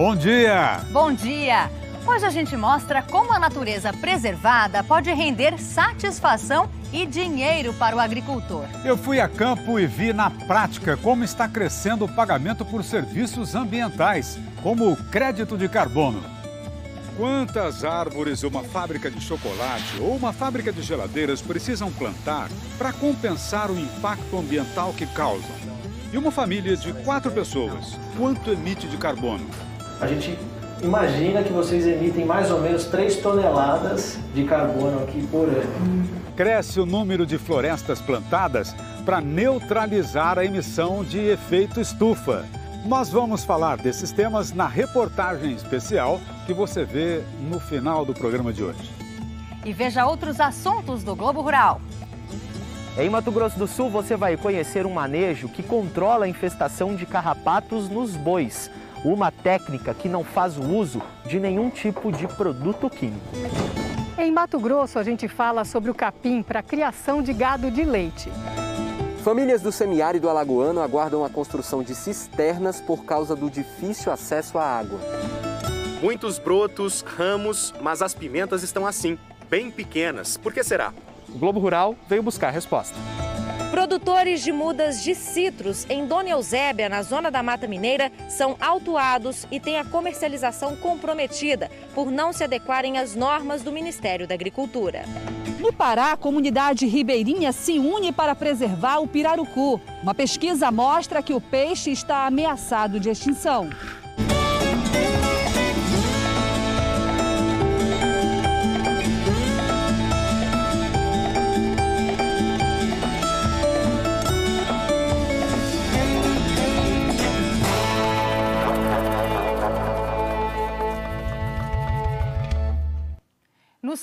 Bom dia! Bom dia! Hoje a gente mostra como a natureza preservada pode render satisfação e dinheiro para o agricultor. Eu fui a campo e vi na prática como está crescendo o pagamento por serviços ambientais, como o crédito de carbono. Quantas árvores uma fábrica de chocolate ou uma fábrica de geladeiras precisam plantar para compensar o impacto ambiental que causam? E uma família de quatro pessoas, quanto emite de carbono? a gente imagina que vocês emitem mais ou menos 3 toneladas de carbono aqui por ano. Cresce o número de florestas plantadas para neutralizar a emissão de efeito estufa. Nós vamos falar desses temas na reportagem especial que você vê no final do programa de hoje. E veja outros assuntos do Globo Rural. Em Mato Grosso do Sul, você vai conhecer um manejo que controla a infestação de carrapatos nos bois uma técnica que não faz o uso de nenhum tipo de produto químico. Em Mato Grosso, a gente fala sobre o capim para criação de gado de leite. Famílias do semiárido alagoano aguardam a construção de cisternas por causa do difícil acesso à água. Muitos brotos, ramos, mas as pimentas estão assim, bem pequenas. Por que será? O Globo Rural veio buscar a resposta. Produtores de mudas de citros em Dona Eusébia, na zona da Mata Mineira, são autuados e têm a comercialização comprometida por não se adequarem às normas do Ministério da Agricultura. No Pará, a comunidade ribeirinha se une para preservar o pirarucu. Uma pesquisa mostra que o peixe está ameaçado de extinção.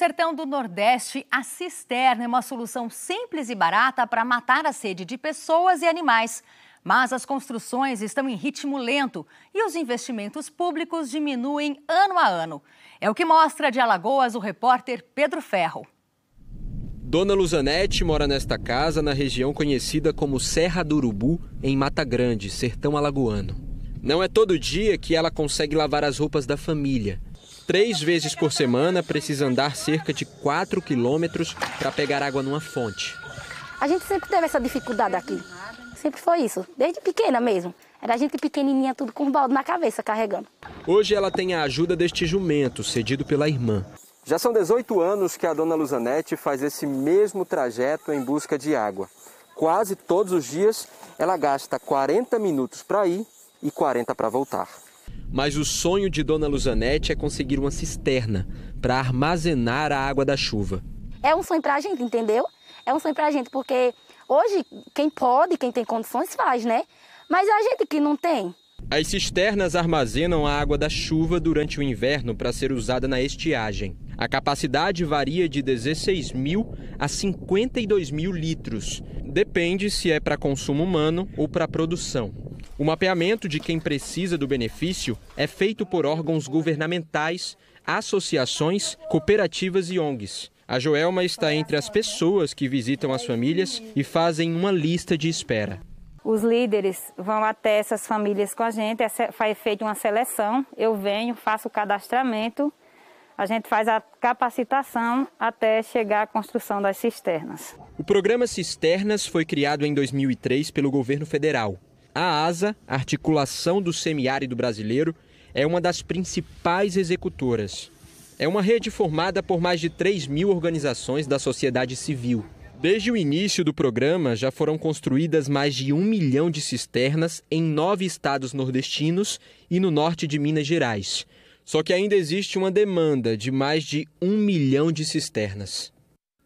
sertão do Nordeste, a cisterna é uma solução simples e barata para matar a sede de pessoas e animais. Mas as construções estão em ritmo lento e os investimentos públicos diminuem ano a ano. É o que mostra de Alagoas o repórter Pedro Ferro. Dona Luzanete mora nesta casa na região conhecida como Serra do Urubu, em Mata Grande, sertão alagoano. Não é todo dia que ela consegue lavar as roupas da família três vezes por semana precisa andar cerca de 4 quilômetros para pegar água numa fonte. A gente sempre teve essa dificuldade aqui. Sempre foi isso, desde pequena mesmo. Era a gente pequenininha, tudo com o balde na cabeça, carregando. Hoje ela tem a ajuda deste jumento, cedido pela irmã. Já são 18 anos que a dona Luzanete faz esse mesmo trajeto em busca de água. Quase todos os dias, ela gasta 40 minutos para ir e 40 para voltar. Mas o sonho de Dona Luzanete é conseguir uma cisterna para armazenar a água da chuva. É um sonho para a gente, entendeu? É um sonho para a gente, porque hoje quem pode, quem tem condições faz, né? Mas a gente que não tem. As cisternas armazenam a água da chuva durante o inverno para ser usada na estiagem. A capacidade varia de 16 mil a 52 mil litros. Depende se é para consumo humano ou para produção. O mapeamento de quem precisa do benefício é feito por órgãos governamentais, associações, cooperativas e ONGs. A Joelma está entre as pessoas que visitam as famílias e fazem uma lista de espera. Os líderes vão até essas famílias com a gente, faz feita uma seleção, eu venho, faço o cadastramento, a gente faz a capacitação até chegar à construção das cisternas. O programa Cisternas foi criado em 2003 pelo governo federal a ASA, Articulação do Semiárido Brasileiro, é uma das principais executoras. É uma rede formada por mais de 3 mil organizações da sociedade civil. Desde o início do programa, já foram construídas mais de um milhão de cisternas em nove estados nordestinos e no norte de Minas Gerais. Só que ainda existe uma demanda de mais de um milhão de cisternas.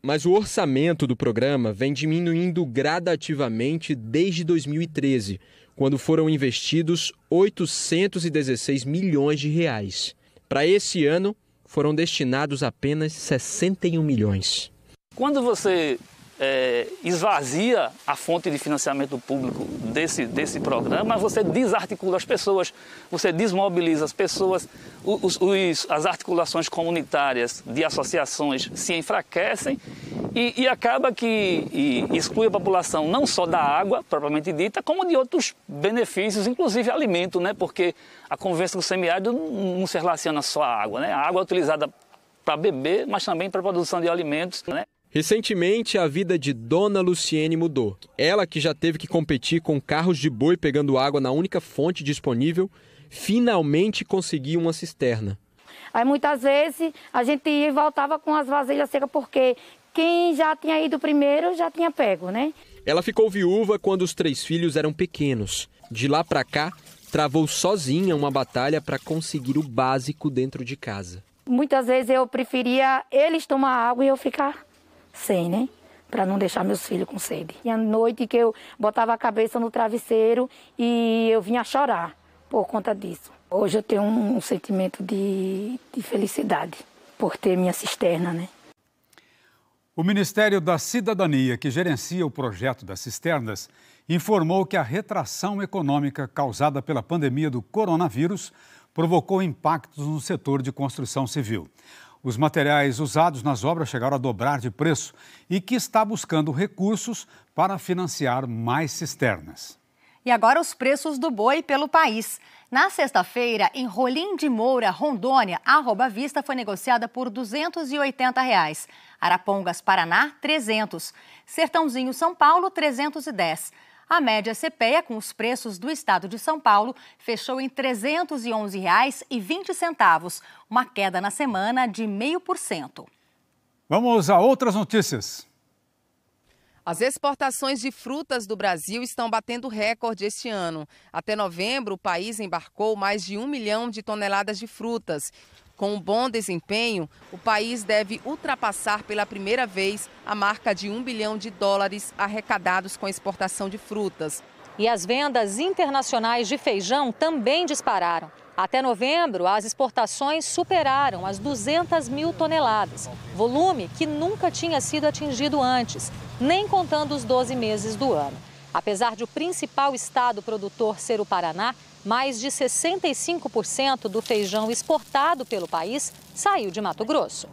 Mas o orçamento do programa vem diminuindo gradativamente desde 2013, quando foram investidos 816 milhões de reais. Para esse ano, foram destinados apenas 61 milhões. Quando você é, esvazia a fonte de financiamento público desse, desse programa, você desarticula as pessoas, você desmobiliza as pessoas, os, os, as articulações comunitárias de associações se enfraquecem e, e acaba que e exclui a população não só da água, propriamente dita, como de outros benefícios, inclusive alimento, né? porque a com do semiárido não se relaciona só à água. Né? A água é utilizada para beber, mas também para produção de alimentos. Né? Recentemente, a vida de Dona Luciene mudou. Ela, que já teve que competir com carros de boi pegando água na única fonte disponível, finalmente conseguiu uma cisterna. Aí muitas vezes a gente ia e voltava com as vasilhas secas, porque quem já tinha ido primeiro já tinha pego, né? Ela ficou viúva quando os três filhos eram pequenos. De lá para cá, travou sozinha uma batalha para conseguir o básico dentro de casa. Muitas vezes eu preferia eles tomar água e eu ficar sem, né? Para não deixar meus filhos com sede. E a noite que eu botava a cabeça no travesseiro e eu vinha chorar por conta disso. Hoje eu tenho um, um sentimento de, de felicidade por ter minha cisterna, né? O Ministério da Cidadania, que gerencia o projeto das cisternas, informou que a retração econômica causada pela pandemia do coronavírus provocou impactos no setor de construção civil. Os materiais usados nas obras chegaram a dobrar de preço e que está buscando recursos para financiar mais cisternas. E agora os preços do boi pelo país. Na sexta-feira, em Rolim de Moura, Rondônia, a arroba vista foi negociada por R$ 280. Reais. Arapongas, Paraná, 300. Sertãozinho, São Paulo, 310. A média CPEA, com os preços do estado de São Paulo, fechou em R$ 311,20, uma queda na semana de 0,5%. Vamos a outras notícias. As exportações de frutas do Brasil estão batendo recorde este ano. Até novembro, o país embarcou mais de um milhão de toneladas de frutas. Com um bom desempenho, o país deve ultrapassar pela primeira vez a marca de um bilhão de dólares arrecadados com a exportação de frutas. E as vendas internacionais de feijão também dispararam. Até novembro, as exportações superaram as 200 mil toneladas, volume que nunca tinha sido atingido antes, nem contando os 12 meses do ano. Apesar de o principal estado produtor ser o Paraná, mais de 65% do feijão exportado pelo país saiu de Mato Grosso.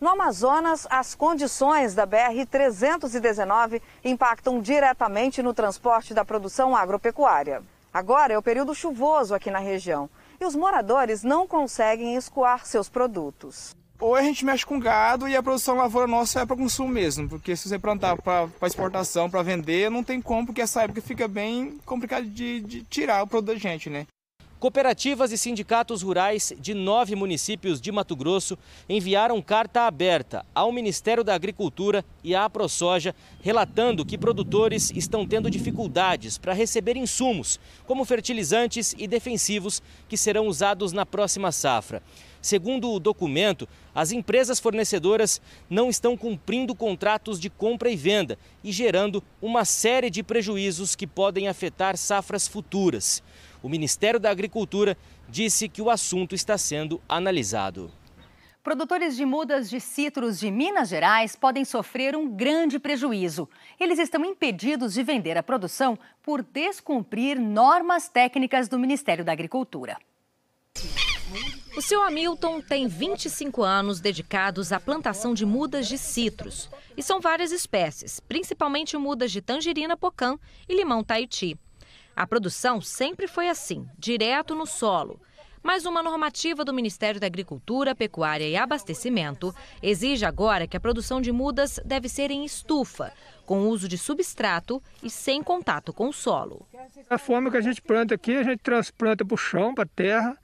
No Amazonas, as condições da BR-319 impactam diretamente no transporte da produção agropecuária. Agora é o período chuvoso aqui na região e os moradores não conseguem escoar seus produtos ou a gente mexe com gado e a produção lavoura nossa é para consumo mesmo, porque se você plantar é. para exportação, para vender, não tem como, porque essa época fica bem complicado de, de tirar o produto da gente, né? Cooperativas e sindicatos rurais de nove municípios de Mato Grosso enviaram carta aberta ao Ministério da Agricultura e à ProSoja, relatando que produtores estão tendo dificuldades para receber insumos, como fertilizantes e defensivos, que serão usados na próxima safra. Segundo o documento, as empresas fornecedoras não estão cumprindo contratos de compra e venda e gerando uma série de prejuízos que podem afetar safras futuras. O Ministério da Agricultura disse que o assunto está sendo analisado. Produtores de mudas de citros de Minas Gerais podem sofrer um grande prejuízo. Eles estão impedidos de vender a produção por descumprir normas técnicas do Ministério da Agricultura. O seu Hamilton tem 25 anos dedicados à plantação de mudas de citros. E são várias espécies, principalmente mudas de tangerina pocã e limão Tahiti. A produção sempre foi assim, direto no solo. Mas uma normativa do Ministério da Agricultura, Pecuária e Abastecimento exige agora que a produção de mudas deve ser em estufa, com uso de substrato e sem contato com o solo. A forma que a gente planta aqui, a gente transplanta para o chão, para a terra,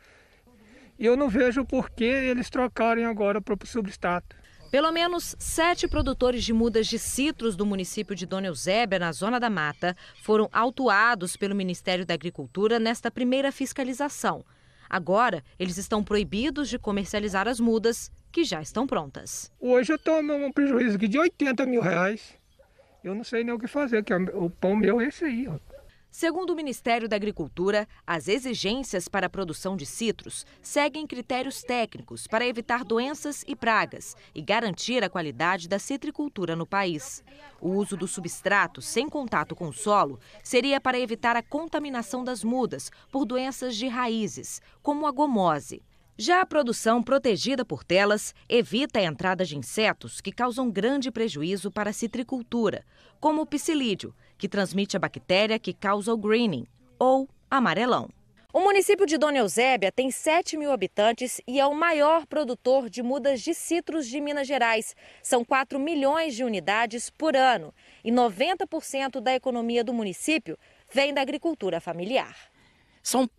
e eu não vejo por que eles trocarem agora para o substrato. Pelo menos sete produtores de mudas de citros do município de Dona Eusébia, na Zona da Mata, foram autuados pelo Ministério da Agricultura nesta primeira fiscalização. Agora, eles estão proibidos de comercializar as mudas que já estão prontas. Hoje eu tomo um prejuízo de 80 mil reais. Eu não sei nem o que fazer, que é o pão meu é esse aí. Ó. Segundo o Ministério da Agricultura, as exigências para a produção de citros seguem critérios técnicos para evitar doenças e pragas e garantir a qualidade da citricultura no país. O uso do substrato sem contato com o solo seria para evitar a contaminação das mudas por doenças de raízes, como a gomose. Já a produção protegida por telas evita a entrada de insetos que causam grande prejuízo para a citricultura, como o psilídeo, que transmite a bactéria que causa o greening, ou amarelão. O município de Dona Eusébia tem 7 mil habitantes e é o maior produtor de mudas de citros de Minas Gerais. São 4 milhões de unidades por ano. E 90% da economia do município vem da agricultura familiar. São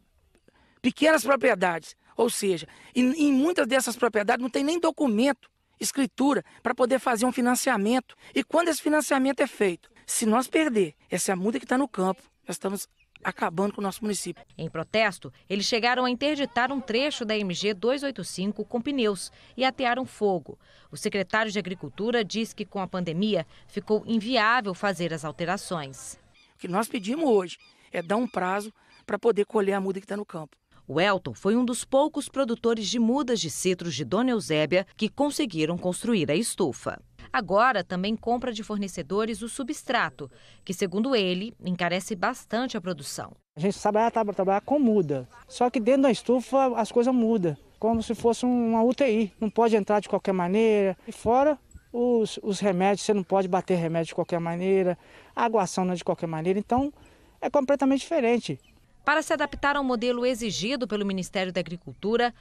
pequenas propriedades, ou seja, em, em muitas dessas propriedades não tem nem documento, escritura, para poder fazer um financiamento. E quando esse financiamento é feito, se nós perder, essa é a muda que está no campo. Nós estamos acabando com o nosso município. Em protesto, eles chegaram a interditar um trecho da MG 285 com pneus e atearam fogo. O secretário de Agricultura diz que com a pandemia ficou inviável fazer as alterações. O que nós pedimos hoje é dar um prazo para poder colher a muda que está no campo. O Elton foi um dos poucos produtores de mudas de citros de Dona Eusébia que conseguiram construir a estufa. Agora também compra de fornecedores o substrato, que, segundo ele, encarece bastante a produção. A gente sabe trabalha, tá, trabalhar com muda, só que dentro da estufa as coisas mudam, como se fosse uma UTI. Não pode entrar de qualquer maneira. E fora os, os remédios, você não pode bater remédio de qualquer maneira, a aguação não é de qualquer maneira. Então é completamente diferente. Para se adaptar ao modelo exigido pelo Ministério da Agricultura,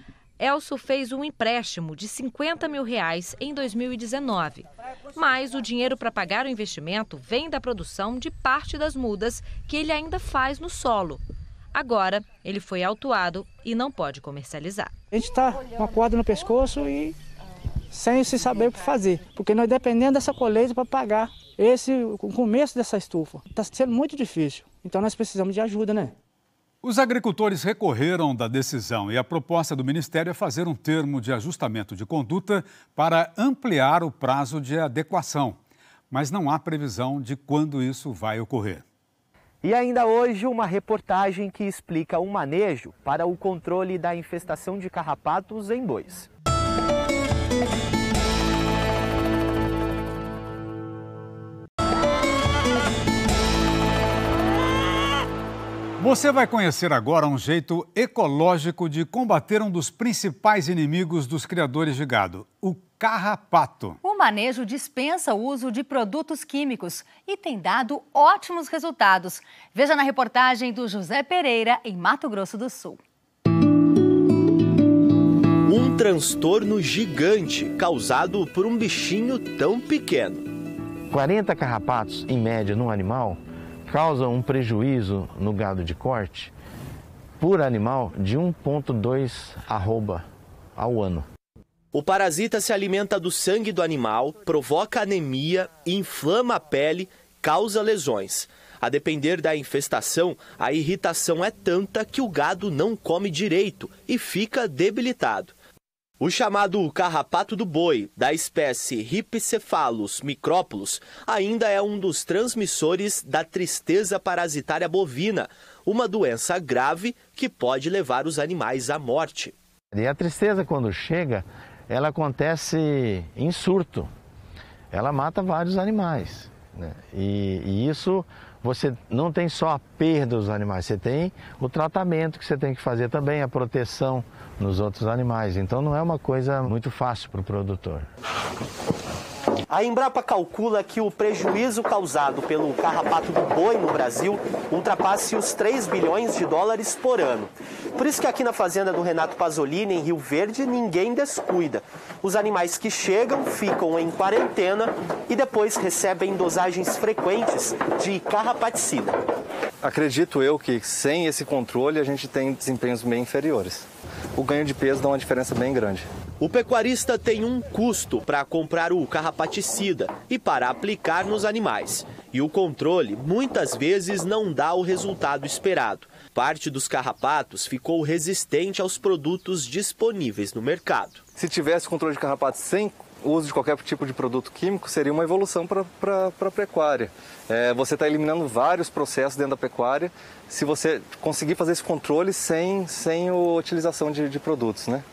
Elso fez um empréstimo de 50 mil reais em 2019. Mas o dinheiro para pagar o investimento vem da produção de parte das mudas que ele ainda faz no solo. Agora, ele foi autuado e não pode comercializar. A gente está com a corda no pescoço e sem se saber o que fazer, porque nós dependemos dessa colheita para pagar esse o começo dessa estufa. Está sendo muito difícil, então nós precisamos de ajuda, né? Os agricultores recorreram da decisão e a proposta do Ministério é fazer um termo de ajustamento de conduta para ampliar o prazo de adequação. Mas não há previsão de quando isso vai ocorrer. E ainda hoje, uma reportagem que explica o um manejo para o controle da infestação de carrapatos em bois. Você vai conhecer agora um jeito ecológico de combater um dos principais inimigos dos criadores de gado, o carrapato. O manejo dispensa o uso de produtos químicos e tem dado ótimos resultados. Veja na reportagem do José Pereira, em Mato Grosso do Sul. Um transtorno gigante causado por um bichinho tão pequeno. 40 carrapatos, em média, num animal causa um prejuízo no gado de corte por animal de 1,2 arroba ao ano. O parasita se alimenta do sangue do animal, provoca anemia, inflama a pele, causa lesões. A depender da infestação, a irritação é tanta que o gado não come direito e fica debilitado. O chamado carrapato do boi, da espécie Hipcephalus micrópolis, ainda é um dos transmissores da tristeza parasitária bovina, uma doença grave que pode levar os animais à morte. E a tristeza, quando chega, ela acontece em surto. Ela mata vários animais. Né? E, e isso você não tem só a perda dos animais, você tem o tratamento que você tem que fazer também, a proteção nos outros animais. Então não é uma coisa muito fácil para o produtor. A Embrapa calcula que o prejuízo causado pelo carrapato do boi no Brasil ultrapasse os 3 bilhões de dólares por ano. Por isso que aqui na fazenda do Renato Pasolini, em Rio Verde, ninguém descuida. Os animais que chegam ficam em quarentena e depois recebem dosagens frequentes de carrapaticida. Acredito eu que sem esse controle a gente tem desempenhos bem inferiores. O ganho de peso dá uma diferença bem grande. O pecuarista tem um custo para comprar o carrapaticida e para aplicar nos animais. E o controle muitas vezes não dá o resultado esperado. Parte dos carrapatos ficou resistente aos produtos disponíveis no mercado. Se tivesse controle de carrapatos sem uso de qualquer tipo de produto químico, seria uma evolução para a pecuária. É, você está eliminando vários processos dentro da pecuária se você conseguir fazer esse controle sem, sem a utilização de, de produtos. Né?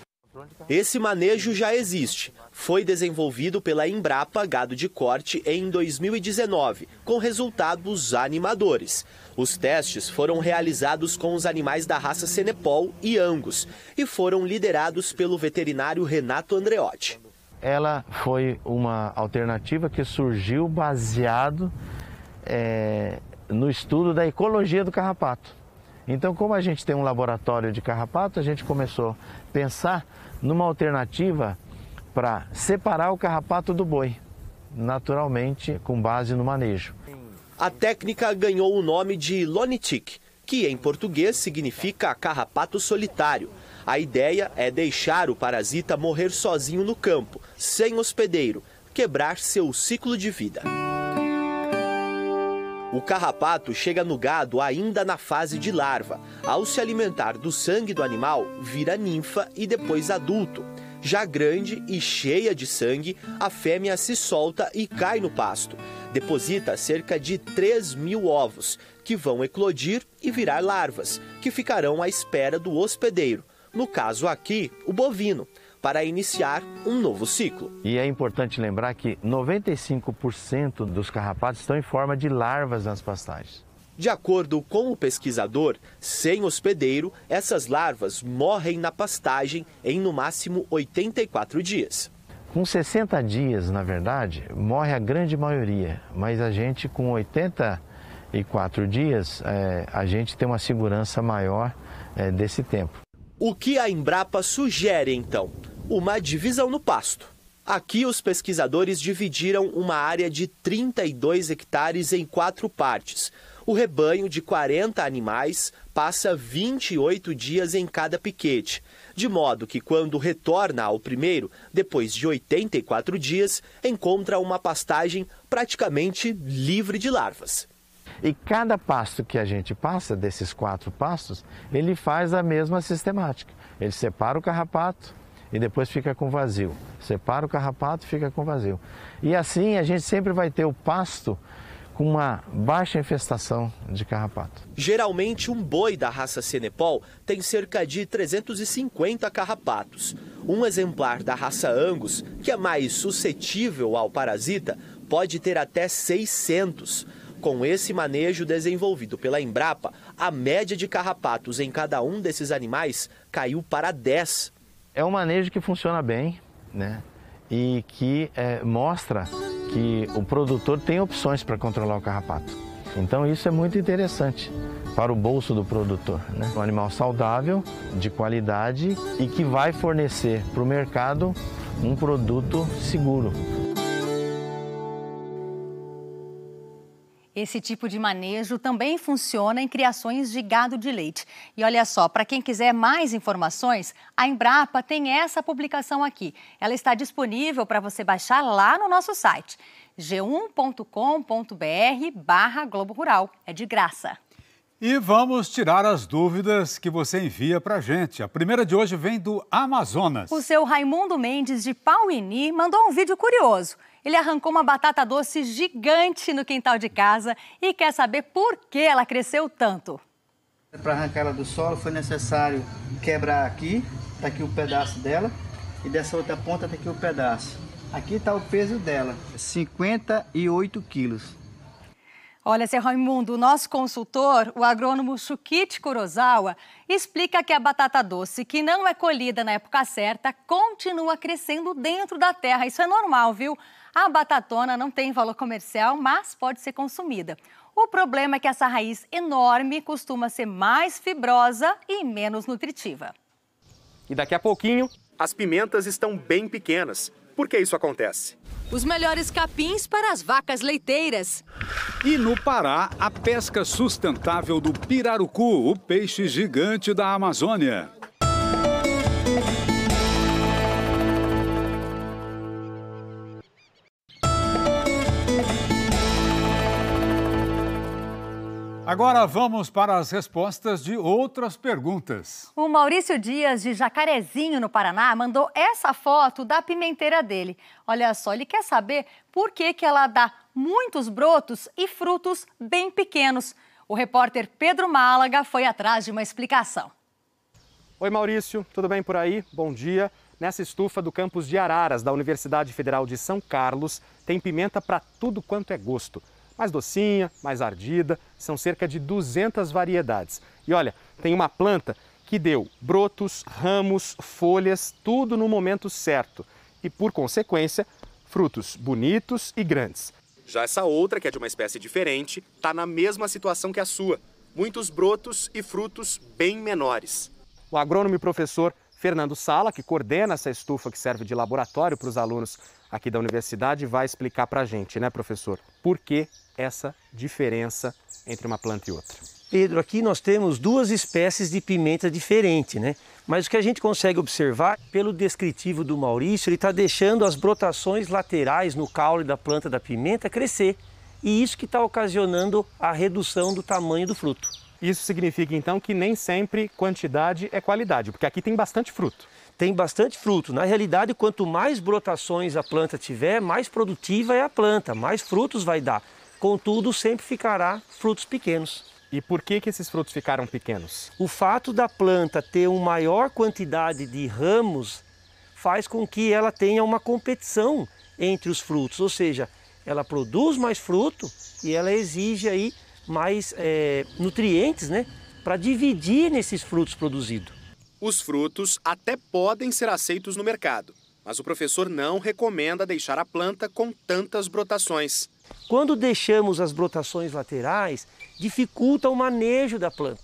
Esse manejo já existe. Foi desenvolvido pela Embrapa Gado de Corte em 2019, com resultados animadores. Os testes foram realizados com os animais da raça Senepol e Angus e foram liderados pelo veterinário Renato Andreotti. Ela foi uma alternativa que surgiu baseado é, no estudo da ecologia do carrapato. Então, como a gente tem um laboratório de carrapato, a gente começou pensar numa alternativa para separar o carrapato do boi, naturalmente com base no manejo. A técnica ganhou o nome de lonitic, que em português significa carrapato solitário. A ideia é deixar o parasita morrer sozinho no campo, sem hospedeiro, quebrar seu ciclo de vida. O carrapato chega no gado ainda na fase de larva. Ao se alimentar do sangue do animal, vira ninfa e depois adulto. Já grande e cheia de sangue, a fêmea se solta e cai no pasto. Deposita cerca de 3 mil ovos, que vão eclodir e virar larvas, que ficarão à espera do hospedeiro. No caso aqui, o bovino para iniciar um novo ciclo. E é importante lembrar que 95% dos carrapatos estão em forma de larvas nas pastagens. De acordo com o pesquisador, sem hospedeiro, essas larvas morrem na pastagem em no máximo 84 dias. Com 60 dias, na verdade, morre a grande maioria, mas a gente com 84 dias, é, a gente tem uma segurança maior é, desse tempo. O que a Embrapa sugere, então? Uma divisão no pasto. Aqui, os pesquisadores dividiram uma área de 32 hectares em quatro partes. O rebanho de 40 animais passa 28 dias em cada piquete, de modo que, quando retorna ao primeiro, depois de 84 dias, encontra uma pastagem praticamente livre de larvas. E cada pasto que a gente passa, desses quatro pastos, ele faz a mesma sistemática. Ele separa o carrapato e depois fica com vazio. Separa o carrapato e fica com vazio. E assim a gente sempre vai ter o pasto com uma baixa infestação de carrapato. Geralmente, um boi da raça Senepol tem cerca de 350 carrapatos. Um exemplar da raça Angus, que é mais suscetível ao parasita, pode ter até 600. Com esse manejo desenvolvido pela Embrapa, a média de carrapatos em cada um desses animais caiu para 10. É um manejo que funciona bem né? e que é, mostra que o produtor tem opções para controlar o carrapato. Então isso é muito interessante para o bolso do produtor. Né? Um animal saudável, de qualidade e que vai fornecer para o mercado um produto seguro. Esse tipo de manejo também funciona em criações de gado de leite. E olha só, para quem quiser mais informações, a Embrapa tem essa publicação aqui. Ela está disponível para você baixar lá no nosso site g1.com.br barra Globo Rural. É de graça. E vamos tirar as dúvidas que você envia para gente. A primeira de hoje vem do Amazonas. O seu Raimundo Mendes de Pauini mandou um vídeo curioso ele arrancou uma batata doce gigante no quintal de casa e quer saber por que ela cresceu tanto. É Para arrancar ela do solo foi necessário quebrar aqui, tá aqui o um pedaço dela, e dessa outra ponta tá aqui o um pedaço. Aqui está o peso dela, 58 quilos. Olha, seu Raimundo, o nosso consultor, o agrônomo Shukichi Kurosawa, explica que a batata doce, que não é colhida na época certa, continua crescendo dentro da terra. Isso é normal, viu? A batatona não tem valor comercial, mas pode ser consumida. O problema é que essa raiz enorme costuma ser mais fibrosa e menos nutritiva. E daqui a pouquinho, as pimentas estão bem pequenas. Por que isso acontece? Os melhores capins para as vacas leiteiras. E no Pará, a pesca sustentável do pirarucu, o peixe gigante da Amazônia. Agora vamos para as respostas de outras perguntas. O Maurício Dias, de Jacarezinho, no Paraná, mandou essa foto da pimenteira dele. Olha só, ele quer saber por que, que ela dá muitos brotos e frutos bem pequenos. O repórter Pedro Málaga foi atrás de uma explicação. Oi, Maurício, tudo bem por aí? Bom dia. Nessa estufa do campus de Araras, da Universidade Federal de São Carlos, tem pimenta para tudo quanto é gosto mais docinha, mais ardida, são cerca de 200 variedades. E olha, tem uma planta que deu brotos, ramos, folhas, tudo no momento certo e, por consequência, frutos bonitos e grandes. Já essa outra, que é de uma espécie diferente, está na mesma situação que a sua. Muitos brotos e frutos bem menores. O agrônomo e professor Fernando Sala, que coordena essa estufa que serve de laboratório para os alunos aqui da universidade, vai explicar para a gente, né, professor, por que essa diferença entre uma planta e outra. Pedro, aqui nós temos duas espécies de pimenta diferentes, né? Mas o que a gente consegue observar, pelo descritivo do Maurício, ele está deixando as brotações laterais no caule da planta da pimenta crescer. E isso que está ocasionando a redução do tamanho do fruto. Isso significa então que nem sempre quantidade é qualidade, porque aqui tem bastante fruto. Tem bastante fruto. Na realidade, quanto mais brotações a planta tiver, mais produtiva é a planta, mais frutos vai dar. Contudo, sempre ficará frutos pequenos. E por que, que esses frutos ficaram pequenos? O fato da planta ter uma maior quantidade de ramos faz com que ela tenha uma competição entre os frutos, ou seja, ela produz mais fruto e ela exige aí mais é, nutrientes né, para dividir nesses frutos produzidos. Os frutos até podem ser aceitos no mercado, mas o professor não recomenda deixar a planta com tantas brotações. Quando deixamos as brotações laterais, dificulta o manejo da planta.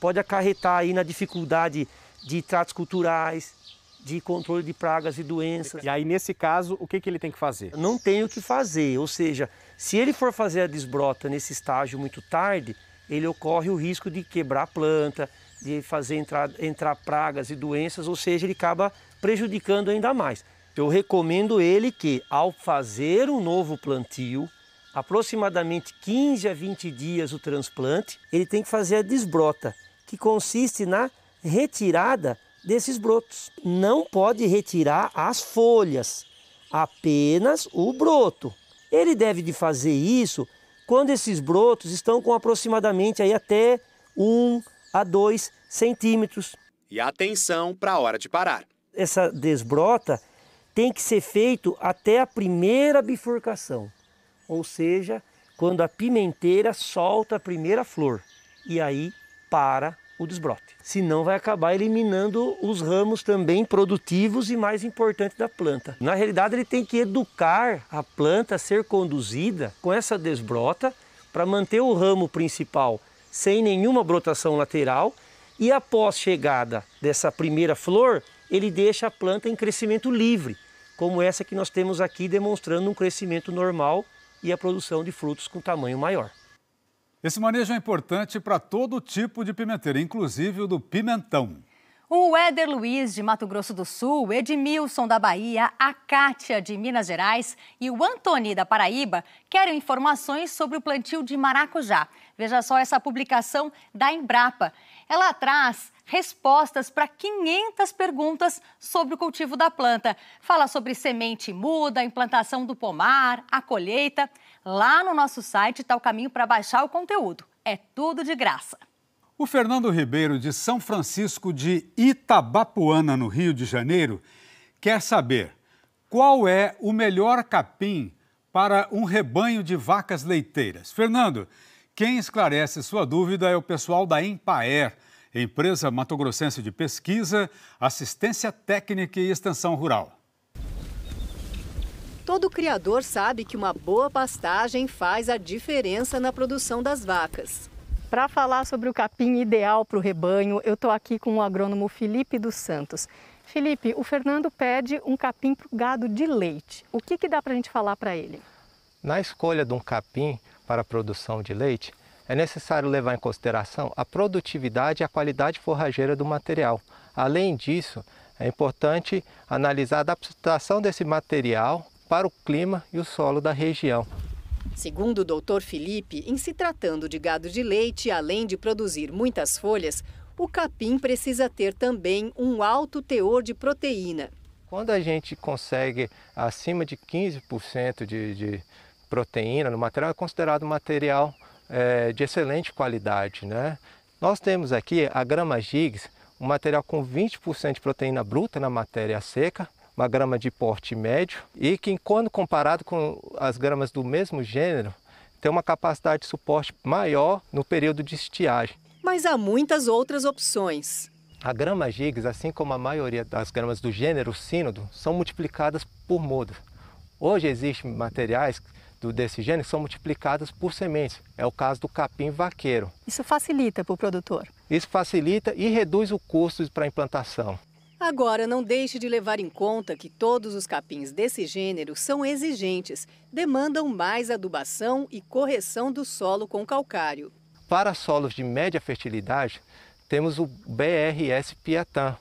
Pode acarretar aí na dificuldade de tratos culturais, de controle de pragas e doenças. E aí, nesse caso, o que, que ele tem que fazer? Não tem o que fazer, ou seja, se ele for fazer a desbrota nesse estágio muito tarde, ele ocorre o risco de quebrar a planta, de fazer entrar, entrar pragas e doenças, ou seja, ele acaba prejudicando ainda mais. Eu recomendo ele que, ao fazer um novo plantio, aproximadamente 15 a 20 dias o transplante, ele tem que fazer a desbrota, que consiste na retirada desses brotos. Não pode retirar as folhas, apenas o broto. Ele deve de fazer isso quando esses brotos estão com aproximadamente aí até 1 a 2 centímetros. E atenção para a hora de parar. Essa desbrota tem que ser feito até a primeira bifurcação, ou seja, quando a pimenteira solta a primeira flor. E aí para o desbrote. Senão vai acabar eliminando os ramos também produtivos e mais importantes da planta. Na realidade, ele tem que educar a planta a ser conduzida com essa desbrota para manter o ramo principal sem nenhuma brotação lateral e após chegada dessa primeira flor, ele deixa a planta em crescimento livre, como essa que nós temos aqui demonstrando um crescimento normal e a produção de frutos com tamanho maior. Esse manejo é importante para todo tipo de pimenteiro, inclusive o do pimentão. O Éder Luiz, de Mato Grosso do Sul, Edmilson, da Bahia, a Kátia, de Minas Gerais e o Antônio, da Paraíba, querem informações sobre o plantio de maracujá. Veja só essa publicação da Embrapa. Ela traz respostas para 500 perguntas sobre o cultivo da planta. Fala sobre semente muda, implantação do pomar, a colheita. Lá no nosso site está o caminho para baixar o conteúdo. É tudo de graça. O Fernando Ribeiro, de São Francisco de Itabapuana, no Rio de Janeiro, quer saber qual é o melhor capim para um rebanho de vacas leiteiras. Fernando, quem esclarece sua dúvida é o pessoal da Empaer empresa matogrossense de pesquisa, assistência técnica e extensão rural. Todo criador sabe que uma boa pastagem faz a diferença na produção das vacas. Para falar sobre o capim ideal para o rebanho, eu estou aqui com o agrônomo Felipe dos Santos. Felipe, o Fernando pede um capim para o gado de leite. O que, que dá para a gente falar para ele? Na escolha de um capim para a produção de leite, é necessário levar em consideração a produtividade e a qualidade forrageira do material. Além disso, é importante analisar a adaptação desse material para o clima e o solo da região. Segundo o Dr. Felipe, em se tratando de gado de leite, além de produzir muitas folhas, o capim precisa ter também um alto teor de proteína. Quando a gente consegue acima de 15% de, de proteína no material, é considerado material é, de excelente qualidade. Né? Nós temos aqui a grama Gigs, um material com 20% de proteína bruta na matéria seca, uma grama de porte médio e que, quando comparado com as gramas do mesmo gênero, tem uma capacidade de suporte maior no período de estiagem. Mas há muitas outras opções. A grama gigas, assim como a maioria das gramas do gênero sínodo, são multiplicadas por moda. Hoje existem materiais do, desse gênero são multiplicadas por sementes. É o caso do capim vaqueiro. Isso facilita para o produtor? Isso facilita e reduz o custo para a implantação. Agora, não deixe de levar em conta que todos os capins desse gênero são exigentes, demandam mais adubação e correção do solo com calcário. Para solos de média fertilidade, temos o BRS Piatã.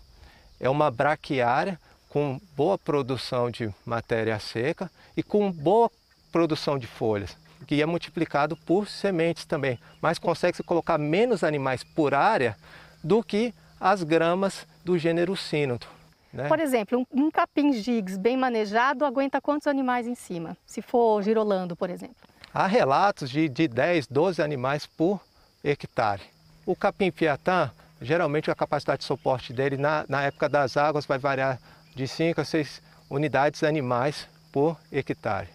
É uma braquiária com boa produção de matéria seca e com boa produção de folhas, que é multiplicado por sementes também, mas consegue-se colocar menos animais por área do que as gramas do gênero sínodo. Né? Por exemplo, um, um capim gigs bem manejado aguenta quantos animais em cima? Se for girolando, por exemplo. Há relatos de, de 10, 12 animais por hectare. O capim piatã, geralmente a capacidade de suporte dele na, na época das águas vai variar de 5 a 6 unidades animais por hectare.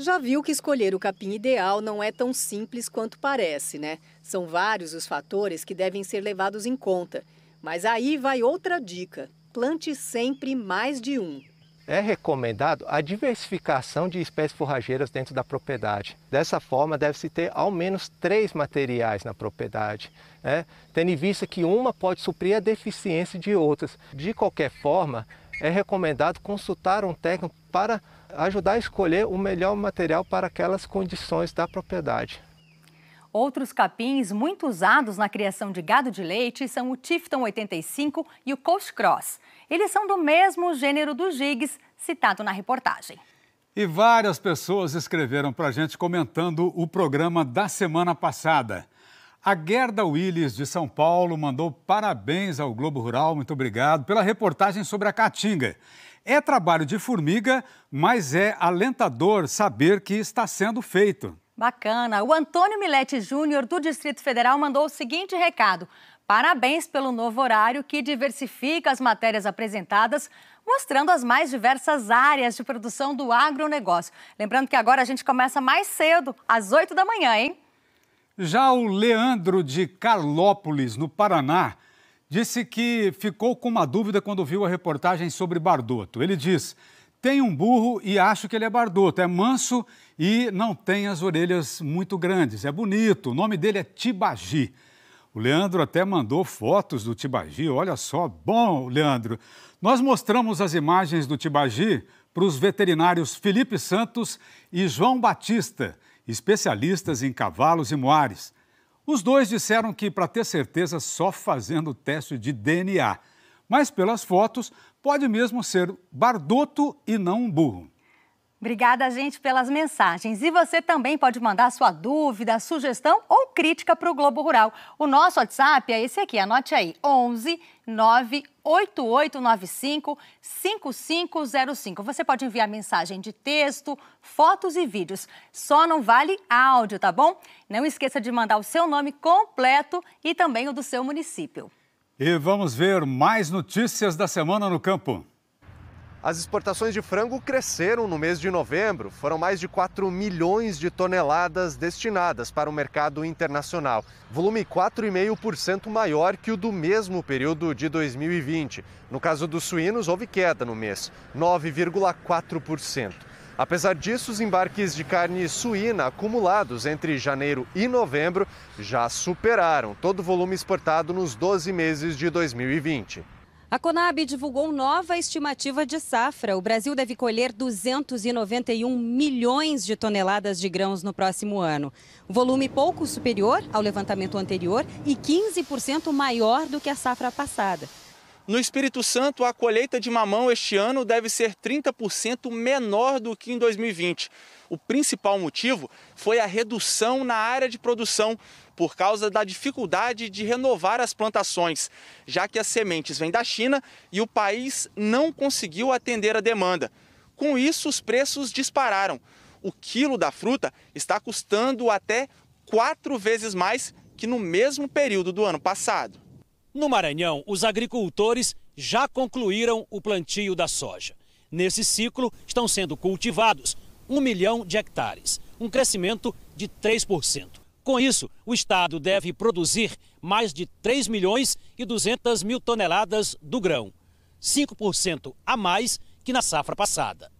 Já viu que escolher o capim ideal não é tão simples quanto parece, né? São vários os fatores que devem ser levados em conta. Mas aí vai outra dica: plante sempre mais de um. É recomendado a diversificação de espécies forrageiras dentro da propriedade. Dessa forma, deve-se ter ao menos três materiais na propriedade, né? tendo em vista que uma pode suprir a deficiência de outras. De qualquer forma, é recomendado consultar um técnico para ajudar a escolher o melhor material para aquelas condições da propriedade. Outros capins muito usados na criação de gado de leite são o Tifton 85 e o Coast Cross. Eles são do mesmo gênero dos Giggs citado na reportagem. E várias pessoas escreveram para a gente comentando o programa da semana passada. A Gerda Willis, de São Paulo, mandou parabéns ao Globo Rural, muito obrigado, pela reportagem sobre a Caatinga. É trabalho de formiga, mas é alentador saber que está sendo feito. Bacana. O Antônio Milete Júnior, do Distrito Federal, mandou o seguinte recado. Parabéns pelo novo horário que diversifica as matérias apresentadas, mostrando as mais diversas áreas de produção do agronegócio. Lembrando que agora a gente começa mais cedo, às 8 da manhã, hein? Já o Leandro de Carlópolis, no Paraná, disse que ficou com uma dúvida quando viu a reportagem sobre Bardoto. Ele diz: tem um burro e acho que ele é Bardoto, é manso e não tem as orelhas muito grandes. É bonito, o nome dele é Tibagi. O Leandro até mandou fotos do Tibagi, olha só, bom, Leandro. Nós mostramos as imagens do Tibagi para os veterinários Felipe Santos e João Batista especialistas em cavalos e moares. Os dois disseram que, para ter certeza, só fazendo o teste de DNA. Mas, pelas fotos, pode mesmo ser Bardoto e não um burro. Obrigada, gente, pelas mensagens. E você também pode mandar sua dúvida, sugestão ou crítica para o Globo Rural. O nosso WhatsApp é esse aqui, anote aí, 11 98895 5505. Você pode enviar mensagem de texto, fotos e vídeos. Só não vale áudio, tá bom? Não esqueça de mandar o seu nome completo e também o do seu município. E vamos ver mais notícias da semana no campo. As exportações de frango cresceram no mês de novembro. Foram mais de 4 milhões de toneladas destinadas para o mercado internacional, volume 4,5% maior que o do mesmo período de 2020. No caso dos suínos, houve queda no mês, 9,4%. Apesar disso, os embarques de carne suína acumulados entre janeiro e novembro já superaram todo o volume exportado nos 12 meses de 2020. A Conab divulgou nova estimativa de safra. O Brasil deve colher 291 milhões de toneladas de grãos no próximo ano. Volume pouco superior ao levantamento anterior e 15% maior do que a safra passada. No Espírito Santo, a colheita de mamão este ano deve ser 30% menor do que em 2020. O principal motivo foi a redução na área de produção por causa da dificuldade de renovar as plantações, já que as sementes vêm da China e o país não conseguiu atender a demanda. Com isso, os preços dispararam. O quilo da fruta está custando até quatro vezes mais que no mesmo período do ano passado. No Maranhão, os agricultores já concluíram o plantio da soja. Nesse ciclo, estão sendo cultivados 1 milhão de hectares, um crescimento de 3%. Com isso, o Estado deve produzir mais de 3 milhões e 200 mil toneladas do grão, 5% a mais que na safra passada.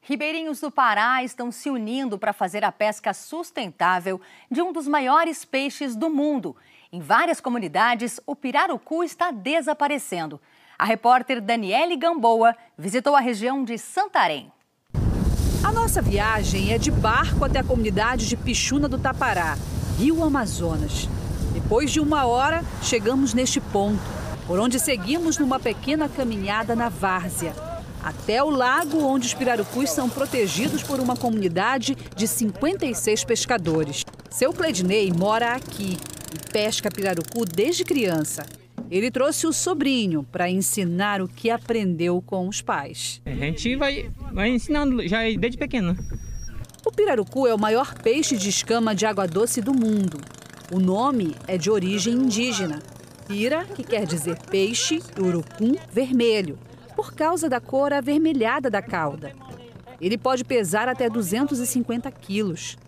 Ribeirinhos do Pará estão se unindo para fazer a pesca sustentável de um dos maiores peixes do mundo. Em várias comunidades, o pirarucu está desaparecendo. A repórter Daniele Gamboa visitou a região de Santarém. A nossa viagem é de barco até a comunidade de Pixuna do Tapará, Rio Amazonas. Depois de uma hora, chegamos neste ponto, por onde seguimos numa pequena caminhada na várzea, até o lago onde os pirarucus são protegidos por uma comunidade de 56 pescadores. Seu Cledney mora aqui e pesca pirarucu desde criança. Ele trouxe o sobrinho para ensinar o que aprendeu com os pais. A gente vai, vai ensinando já desde pequeno. O pirarucu é o maior peixe de escama de água doce do mundo. O nome é de origem indígena. Pira, que quer dizer peixe, e urucum, vermelho, por causa da cor avermelhada da cauda. Ele pode pesar até 250 quilos.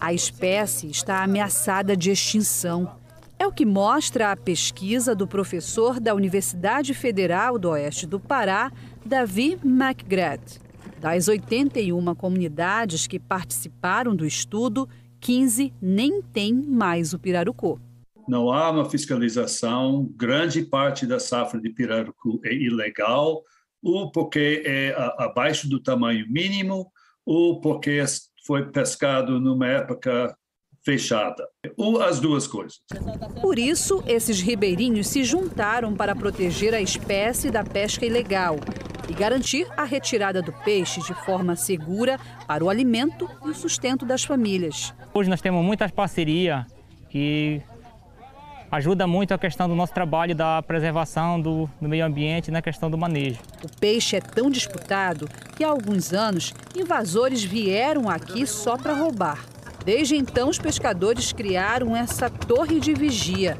A espécie está ameaçada de extinção. É o que mostra a pesquisa do professor da Universidade Federal do Oeste do Pará, Davi McGrath. Das 81 comunidades que participaram do estudo, 15 nem tem mais o pirarucu. Não há uma fiscalização, grande parte da safra de pirarucu é ilegal, ou porque é abaixo do tamanho mínimo, ou porque foi pescado numa época fechada, ou as duas coisas. Por isso, esses ribeirinhos se juntaram para proteger a espécie da pesca ilegal e garantir a retirada do peixe de forma segura para o alimento e o sustento das famílias. Hoje nós temos muitas parcerias que ajuda muito a questão do nosso trabalho da preservação do, do, meio ambiente na questão do manejo. O peixe é tão disputado que há alguns anos invasores vieram aqui só para roubar. Desde então, os pescadores criaram essa torre de vigia.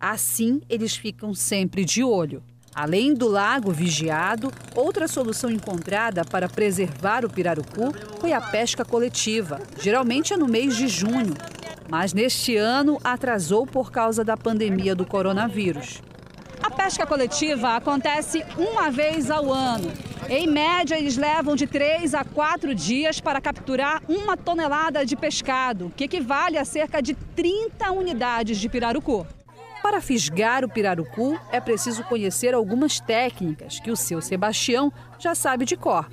Assim, eles ficam sempre de olho. Além do lago vigiado, outra solução encontrada para preservar o pirarucu foi a pesca coletiva. Geralmente é no mês de junho, mas neste ano atrasou por causa da pandemia do coronavírus. A pesca coletiva acontece uma vez ao ano em média, eles levam de 3 a 4 dias para capturar uma tonelada de pescado, que equivale a cerca de 30 unidades de pirarucu. Para fisgar o pirarucu, é preciso conhecer algumas técnicas que o seu Sebastião já sabe de cor.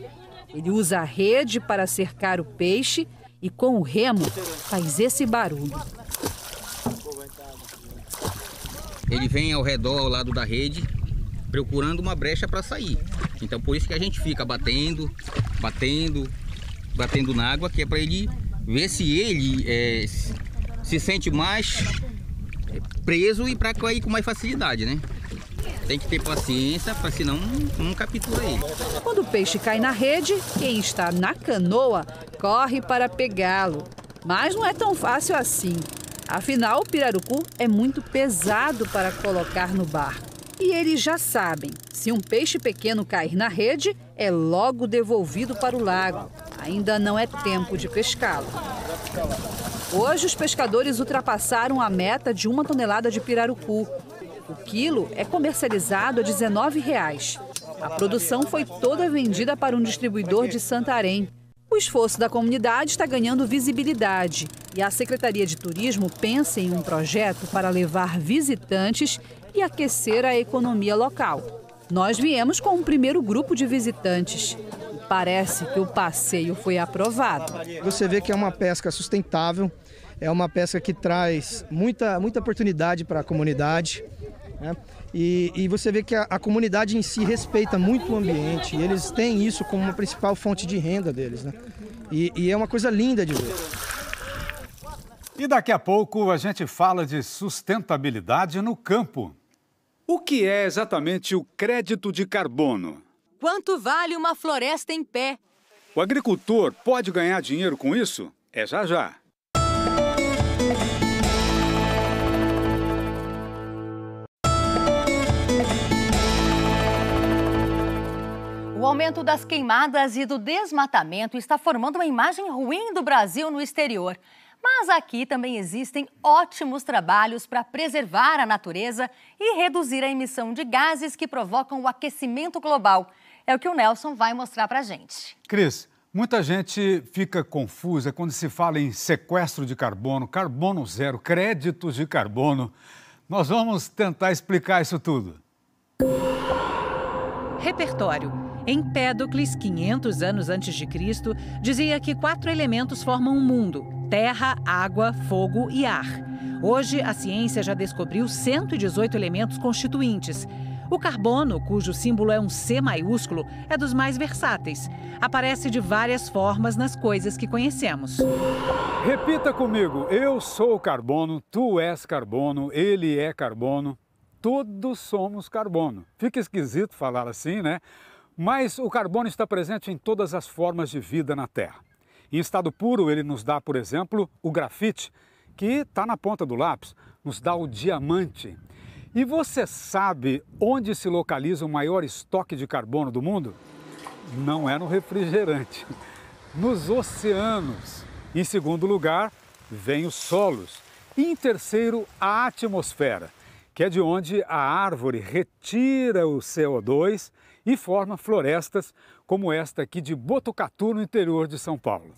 Ele usa a rede para cercar o peixe e, com o remo, faz esse barulho. Ele vem ao redor, ao lado da rede, procurando uma brecha para sair. Então por isso que a gente fica batendo, batendo, batendo na água, que é para ele ver se ele é, se sente mais preso e para cair com mais facilidade, né? Tem que ter paciência, para senão não captura ele. Quando o peixe cai na rede, quem está na canoa corre para pegá-lo. Mas não é tão fácil assim. Afinal, o pirarucu é muito pesado para colocar no barco. E eles já sabem: se um peixe pequeno cair na rede, é logo devolvido para o lago. Ainda não é tempo de pescá-lo. Hoje, os pescadores ultrapassaram a meta de uma tonelada de pirarucu. O quilo é comercializado a R$ 19,00. A produção foi toda vendida para um distribuidor de Santarém. O esforço da comunidade está ganhando visibilidade e a Secretaria de Turismo pensa em um projeto para levar visitantes e aquecer a economia local. Nós viemos com um primeiro grupo de visitantes. Parece que o passeio foi aprovado. Você vê que é uma pesca sustentável, é uma pesca que traz muita, muita oportunidade para a comunidade. Né? E, e, você vê que a, a, comunidade em si respeita muito o ambiente. E eles têm isso como uma principal fonte de renda deles. Né? E, e é uma coisa linda de ver. E daqui a pouco a gente fala de sustentabilidade no campo. O que é exatamente o crédito de carbono? Quanto vale uma floresta em pé? O agricultor pode ganhar dinheiro com isso? É já já. O aumento das queimadas e do desmatamento está formando uma imagem ruim do Brasil no exterior. Mas aqui também existem ótimos trabalhos para preservar a natureza e reduzir a emissão de gases que provocam o aquecimento global. É o que o Nelson vai mostrar para a gente. Cris, muita gente fica confusa quando se fala em sequestro de carbono, carbono zero, créditos de carbono. Nós vamos tentar explicar isso tudo. Repertório. Empédocles, 500 anos antes de Cristo, dizia que quatro elementos formam o um mundo: terra, água, fogo e ar. Hoje, a ciência já descobriu 118 elementos constituintes. O carbono, cujo símbolo é um C maiúsculo, é dos mais versáteis. Aparece de várias formas nas coisas que conhecemos. Repita comigo: eu sou carbono, tu és carbono, ele é carbono, todos somos carbono. Fica esquisito falar assim, né? Mas o carbono está presente em todas as formas de vida na Terra. Em estado puro, ele nos dá, por exemplo, o grafite, que está na ponta do lápis, nos dá o diamante. E você sabe onde se localiza o maior estoque de carbono do mundo? Não é no refrigerante, nos oceanos. Em segundo lugar, vem os solos. E em terceiro, a atmosfera, que é de onde a árvore retira o CO2 e forma florestas como esta aqui de Botucatu, no interior de São Paulo.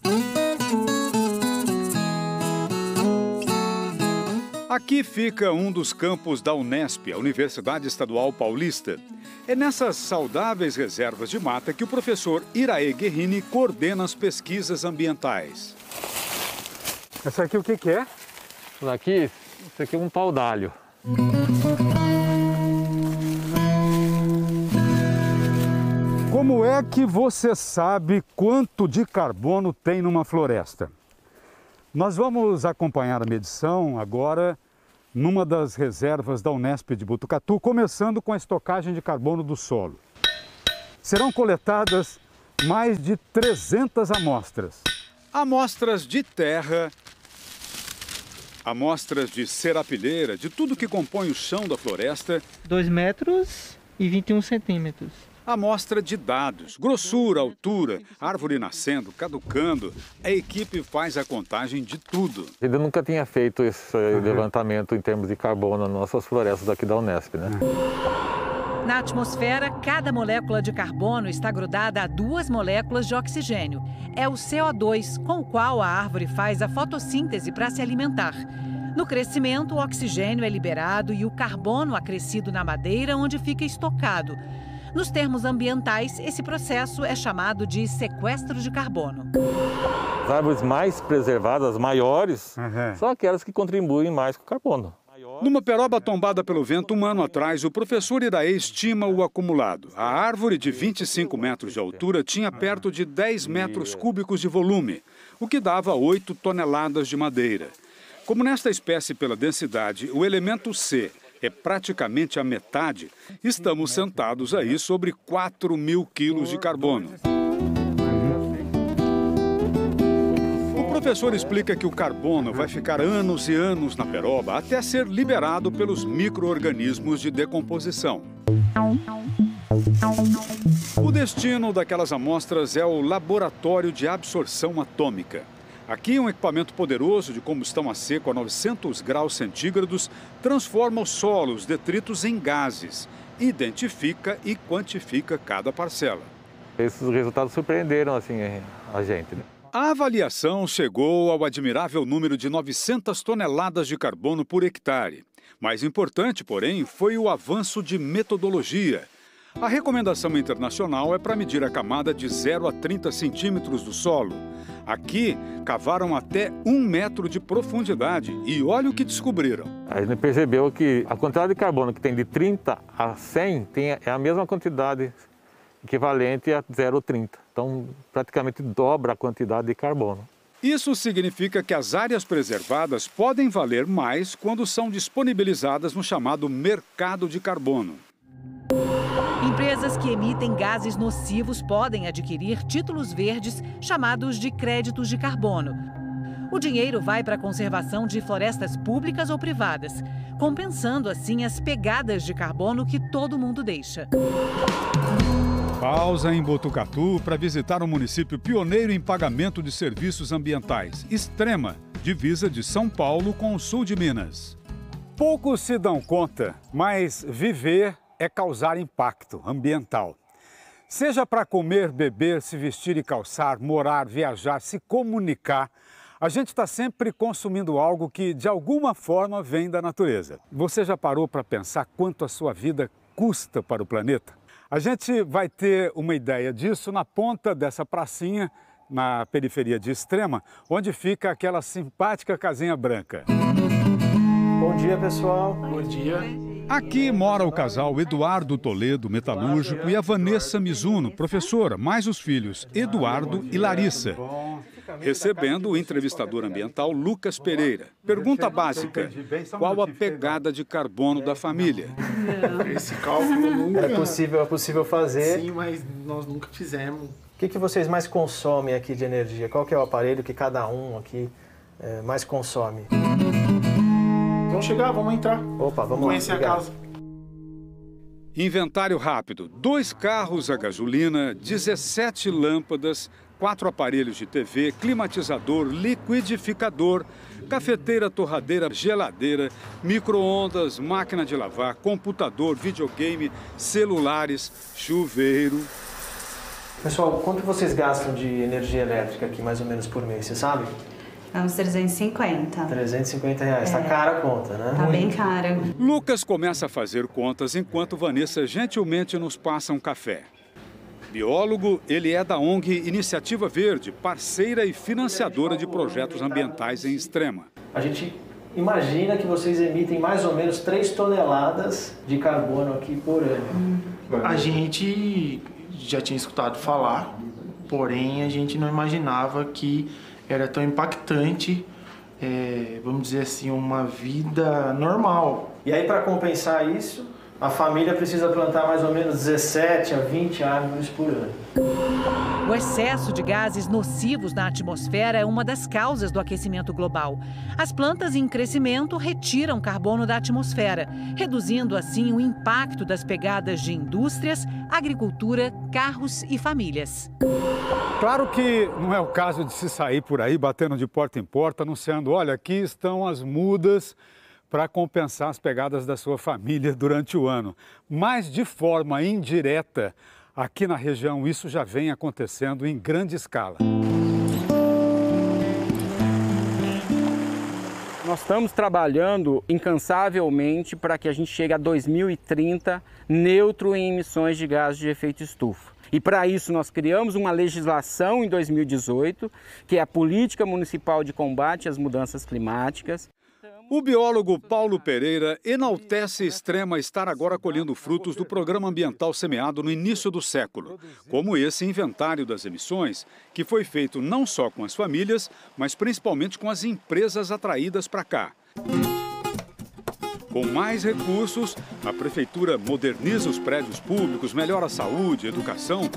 Aqui fica um dos campos da Unesp, a Universidade Estadual Paulista. É nessas saudáveis reservas de mata que o professor Iraê Guerrini coordena as pesquisas ambientais. Essa aqui o que, que é? Isso aqui, isso aqui é um pau d'alho. Como é que você sabe quanto de carbono tem numa floresta? Nós vamos acompanhar a medição agora numa das reservas da Unesp de Butucatu, começando com a estocagem de carbono do solo. Serão coletadas mais de 300 amostras. Amostras de terra, amostras de serapilheira, de tudo que compõe o chão da floresta. 2 metros e 21 centímetros amostra de dados, grossura, altura, árvore nascendo, caducando. A equipe faz a contagem de tudo. Ainda nunca tinha feito esse uhum. levantamento em termos de carbono nas nossas florestas aqui da Unesp, né? É. Na atmosfera, cada molécula de carbono está grudada a duas moléculas de oxigênio. É o CO2, com o qual a árvore faz a fotossíntese para se alimentar. No crescimento, o oxigênio é liberado e o carbono acrescido na madeira, onde fica estocado. Nos termos ambientais, esse processo é chamado de sequestro de carbono. As árvores mais preservadas, maiores, uhum. são aquelas que contribuem mais com o carbono. Numa peroba tombada pelo vento um ano atrás, o professor Iraê estima o acumulado. A árvore de 25 metros de altura tinha perto de 10 metros cúbicos de volume, o que dava 8 toneladas de madeira. Como nesta espécie, pela densidade, o elemento C é praticamente a metade, estamos sentados aí sobre 4 mil quilos de carbono. O professor explica que o carbono vai ficar anos e anos na peroba até ser liberado pelos micro-organismos de decomposição. O destino daquelas amostras é o laboratório de absorção atômica. Aqui, um equipamento poderoso de combustão a seco a 900 graus centígrados transforma o solo, os detritos, em gases, identifica e quantifica cada parcela. Esses resultados surpreenderam assim, a gente. Né? A avaliação chegou ao admirável número de 900 toneladas de carbono por hectare. Mais importante, porém, foi o avanço de metodologia a recomendação internacional é para medir a camada de 0 a 30 centímetros do solo. Aqui, cavaram até um metro de profundidade e olha o que descobriram. A gente percebeu que a quantidade de carbono que tem de 30 a 100 tem, é a mesma quantidade equivalente a 0,30. Então, praticamente dobra a quantidade de carbono. Isso significa que as áreas preservadas podem valer mais quando são disponibilizadas no chamado mercado de carbono. Empresas que emitem gases nocivos podem adquirir títulos verdes chamados de créditos de carbono. O dinheiro vai para a conservação de florestas públicas ou privadas, compensando assim as pegadas de carbono que todo mundo deixa. Pausa em Botucatu para visitar um município pioneiro em pagamento de serviços ambientais, Extrema, divisa de São Paulo com o sul de Minas. Poucos se dão conta, mas viver é causar impacto ambiental. Seja para comer, beber, se vestir e calçar, morar, viajar, se comunicar, a gente está sempre consumindo algo que de alguma forma vem da natureza. Você já parou para pensar quanto a sua vida custa para o planeta? A gente vai ter uma ideia disso na ponta dessa pracinha, na periferia de Extrema, onde fica aquela simpática casinha branca. Bom dia, pessoal. Bom dia. Aqui mora o casal Eduardo Toledo, metalúrgico, e a Vanessa Mizuno, professora, mais os filhos Eduardo e Larissa. Recebendo o entrevistador ambiental Lucas Pereira. Pergunta básica: qual a pegada de carbono da família? Esse cálculo nunca. É possível, é possível fazer. Sim, mas nós nunca fizemos. O que, que vocês mais consomem aqui de energia? Qual que é o aparelho que cada um aqui é, mais consome? Vamos chegar, vamos entrar. Opa, vamos Conhecer lá, a casa. Inventário rápido: dois carros a gasolina, 17 lâmpadas, quatro aparelhos de TV, climatizador, liquidificador, cafeteira, torradeira, geladeira, micro-ondas, máquina de lavar, computador, videogame, celulares, chuveiro. Pessoal, quanto vocês gastam de energia elétrica aqui mais ou menos por mês, você sabe? Dá então, uns 350. 350 reais. Tá é. Tá cara a conta, né? Tá Muito. bem cara. Lucas começa a fazer contas enquanto Vanessa gentilmente nos passa um café. Biólogo, ele é da ONG Iniciativa Verde, parceira e financiadora de projetos ambientais em extrema. A gente imagina que vocês emitem mais ou menos 3 toneladas de carbono aqui por ano. Hum. A gente já tinha escutado falar, porém a gente não imaginava que era tão impactante, é, vamos dizer assim, uma vida normal. E aí, para compensar isso, a família precisa plantar mais ou menos 17 a 20 árvores por ano. O excesso de gases nocivos na atmosfera é uma das causas do aquecimento global. As plantas em crescimento retiram carbono da atmosfera, reduzindo assim o impacto das pegadas de indústrias, agricultura, carros e famílias. Claro que não é o caso de se sair por aí batendo de porta em porta anunciando: olha, aqui estão as mudas para compensar as pegadas da sua família durante o ano. Mas de forma indireta, aqui na região isso já vem acontecendo em grande escala. Nós estamos trabalhando incansavelmente para que a gente chegue a 2030 neutro em emissões de gases de efeito estufa. E para isso nós criamos uma legislação em 2018, que é a Política Municipal de Combate às Mudanças Climáticas. O biólogo Paulo Pereira enaltece Extrema estar agora colhendo frutos do programa ambiental semeado no início do século, como esse inventário das emissões, que foi feito não só com as famílias, mas principalmente com as empresas atraídas para cá. Com mais recursos, a prefeitura moderniza os prédios públicos, melhora a saúde, educação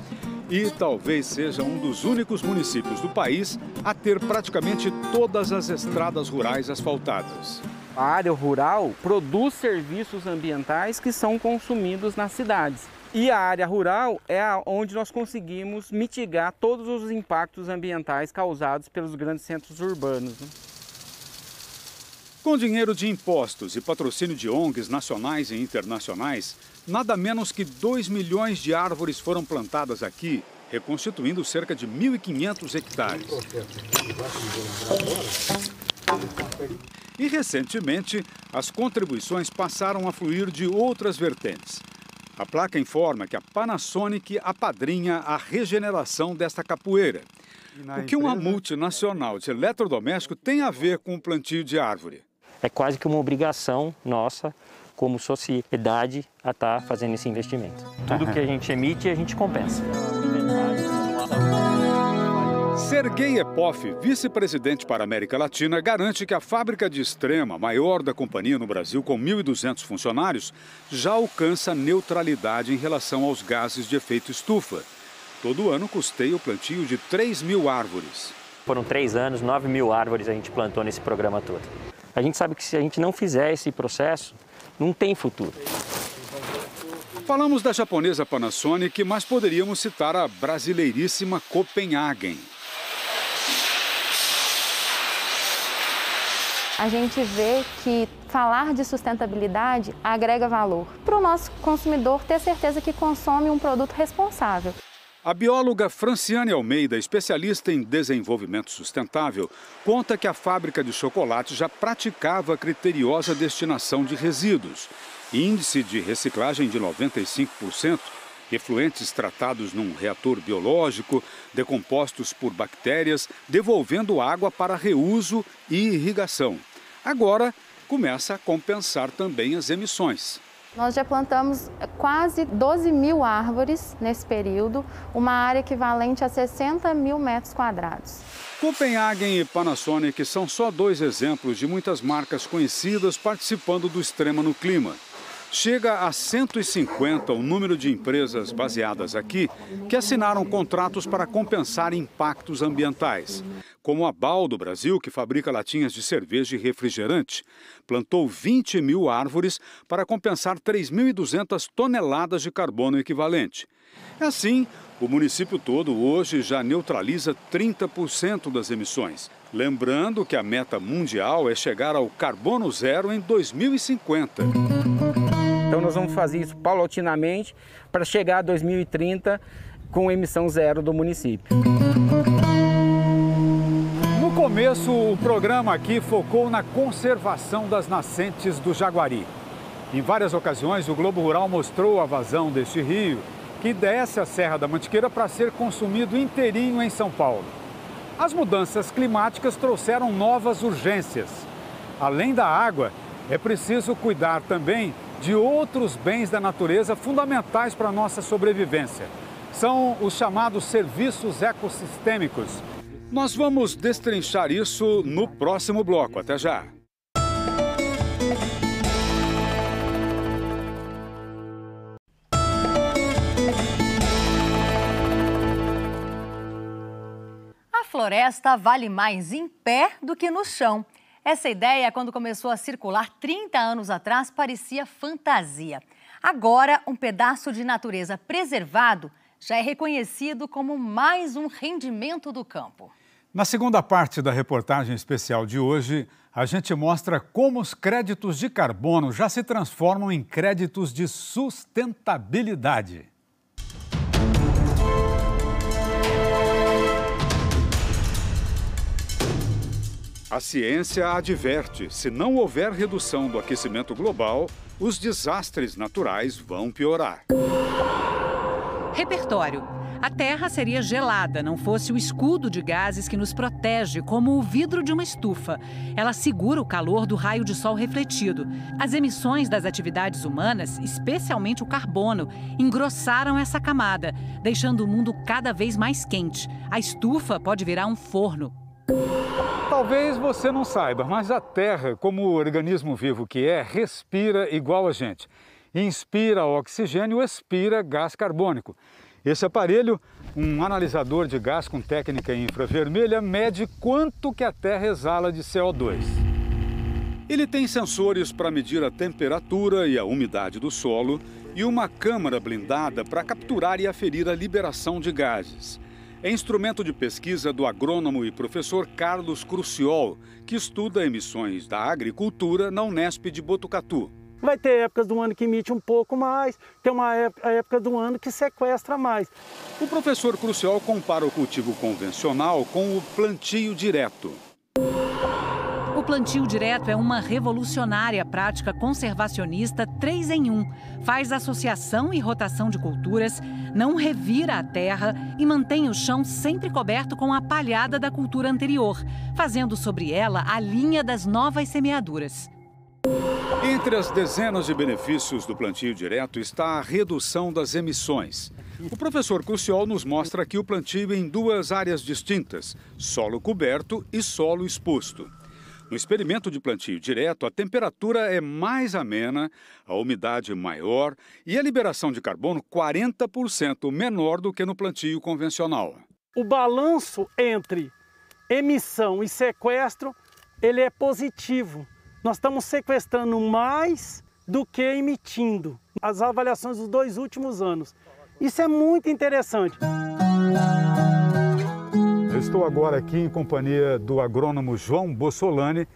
e talvez seja um dos únicos municípios do país a ter praticamente todas as estradas rurais asfaltadas. A área rural produz serviços ambientais que são consumidos nas cidades. E a área rural é onde nós conseguimos mitigar todos os impactos ambientais causados pelos grandes centros urbanos. Né? Com dinheiro de impostos e patrocínio de ONGs nacionais e internacionais, nada menos que 2 milhões de árvores foram plantadas aqui, reconstituindo cerca de 1.500 hectares. E recentemente, as contribuições passaram a fluir de outras vertentes. A placa informa que a Panasonic apadrinha a regeneração desta capoeira. O que uma multinacional de eletrodoméstico tem a ver com o plantio de árvore? é quase que uma obrigação nossa como sociedade a estar tá fazendo esse investimento. Tudo que a gente emite, a gente compensa. Sergei Epoff, vice-presidente para a América Latina, garante que a fábrica de Extrema, maior da companhia no Brasil, com 1.200 funcionários, já alcança neutralidade em relação aos gases de efeito estufa. Todo ano custeia o plantio de 3 mil árvores. Foram três anos, 9 mil árvores a gente plantou nesse programa todo. A gente sabe que se a gente não fizer esse processo, não tem futuro. Falamos da japonesa Panasonic, mas poderíamos citar a brasileiríssima Copenhagen. A gente vê que falar de sustentabilidade agrega valor para o nosso consumidor ter certeza que consome um produto responsável. A bióloga Franciane Almeida, especialista em desenvolvimento sustentável, conta que a fábrica de chocolate já praticava criteriosa destinação de resíduos, índice de reciclagem de 95%, efluentes tratados num reator biológico, decompostos por bactérias, devolvendo água para reuso e irrigação. Agora começa a compensar também as emissões. Nós já plantamos quase 12 mil árvores nesse período, uma área equivalente a 60 mil metros quadrados. Copenhagen e Panasonic são só dois exemplos de muitas marcas conhecidas participando do Extrema no Clima. Chega a 150 o número de empresas baseadas aqui que assinaram contratos para compensar impactos ambientais, como a Bal do Brasil, que fabrica latinhas de cerveja e refrigerante, plantou 20 mil árvores para compensar 3.200 toneladas de carbono equivalente. É assim, o município todo hoje já neutraliza 30% das emissões. Lembrando que a meta mundial é chegar ao carbono zero em 2050. Então nós vamos fazer isso uhum. paulatinamente para chegar a 2030 com emissão zero do município. No começo, o programa aqui focou na conservação das nascentes do Jaguari. Em várias ocasiões, o Globo Rural mostrou a vazão deste rio, que desce a Serra da Mantiqueira para ser consumido inteirinho em São Paulo. As mudanças climáticas trouxeram novas urgências. Além da água, é preciso cuidar também de outros bens da natureza fundamentais para a nossa sobrevivência. São os chamados serviços ecossistêmicos. Nós vamos destrinchar isso no próximo bloco. Até já! A floresta vale mais em pé do que no chão. Essa ideia, quando começou a circular 30 anos atrás, parecia fantasia. Agora, um pedaço de natureza preservado já é reconhecido como mais um rendimento do campo. Na segunda parte da reportagem especial de hoje, a gente mostra como os créditos de carbono já se transformam em créditos de sustentabilidade. A ciência adverte: se não houver redução do aquecimento global, os desastres naturais vão piorar. Repertório. A Terra seria gelada, não fosse o escudo de gases que nos protege, como o vidro de uma estufa. Ela segura o calor do raio de sol refletido. As emissões das atividades humanas, especialmente o carbono, engrossaram essa camada, deixando o mundo cada vez mais quente. A estufa pode virar um forno Talvez você não saiba, mas a Terra, como o organismo vivo que é, respira igual a gente. Inspira oxigênio, expira gás carbônico. Esse aparelho, um analisador de gás com técnica infravermelha, mede quanto que a Terra exala de CO2. Ele tem sensores para medir a temperatura e a umidade do solo e uma câmara blindada para capturar e aferir a liberação de gases. É instrumento de pesquisa do agrônomo e professor Carlos Cruciol, que estuda emissões da agricultura na Unesp de Botucatu. Vai ter épocas do ano que emite um pouco mais, tem uma época do ano que sequestra mais. O professor Crucial compara o cultivo convencional com o plantio direto. O plantio direto é uma revolucionária prática conservacionista 3 em 1. Faz associação e rotação de culturas, não revira a terra e mantém o chão sempre coberto com a palhada da cultura anterior, fazendo sobre ela a linha das novas semeaduras. Entre as dezenas de benefícios do plantio direto está a redução das emissões. O professor Curciol nos mostra aqui o plantio em duas áreas distintas: solo coberto e solo exposto. No experimento de plantio direto, a temperatura é mais amena, a umidade maior e a liberação de carbono 40% menor do que no plantio convencional. O balanço entre emissão e sequestro, ele é positivo. Nós estamos sequestrando mais do que emitindo. As avaliações dos dois últimos anos. Isso é muito interessante estou agora aqui em companhia do agrônomo João Bossolani,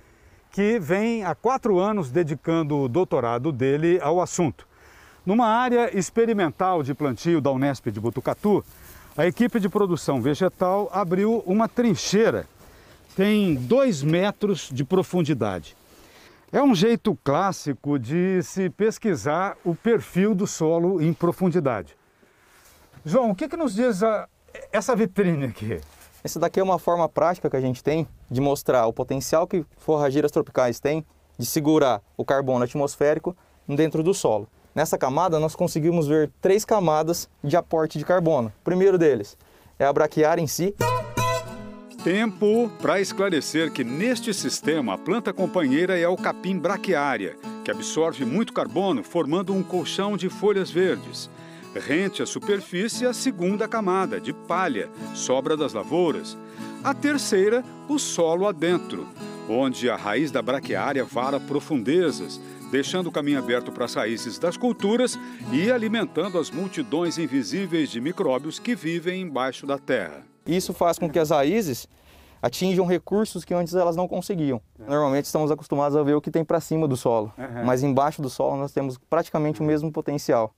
que vem há quatro anos dedicando o doutorado dele ao assunto. Numa área experimental de plantio da Unesp de Botucatu, a equipe de produção vegetal abriu uma trincheira. Tem dois metros de profundidade. É um jeito clássico de se pesquisar o perfil do solo em profundidade. João, o que, que nos diz a, essa vitrine aqui? Essa daqui é uma forma prática que a gente tem de mostrar o potencial que forrageiras tropicais têm de segurar o carbono atmosférico dentro do solo. Nessa camada nós conseguimos ver três camadas de aporte de carbono. O primeiro deles é a braquiária em si. Tempo para esclarecer que neste sistema a planta companheira é o capim braquiária, que absorve muito carbono formando um colchão de folhas verdes rente à superfície a segunda camada, de palha, sobra das lavouras. A terceira, o solo adentro, onde a raiz da braquiária vara profundezas, deixando o caminho aberto para as raízes das culturas e alimentando as multidões invisíveis de micróbios que vivem embaixo da terra. Isso faz com que as raízes atinjam recursos que antes elas não conseguiam. É. Normalmente estamos acostumados a ver o que tem para cima do solo, mas embaixo do solo nós temos praticamente o mesmo potencial.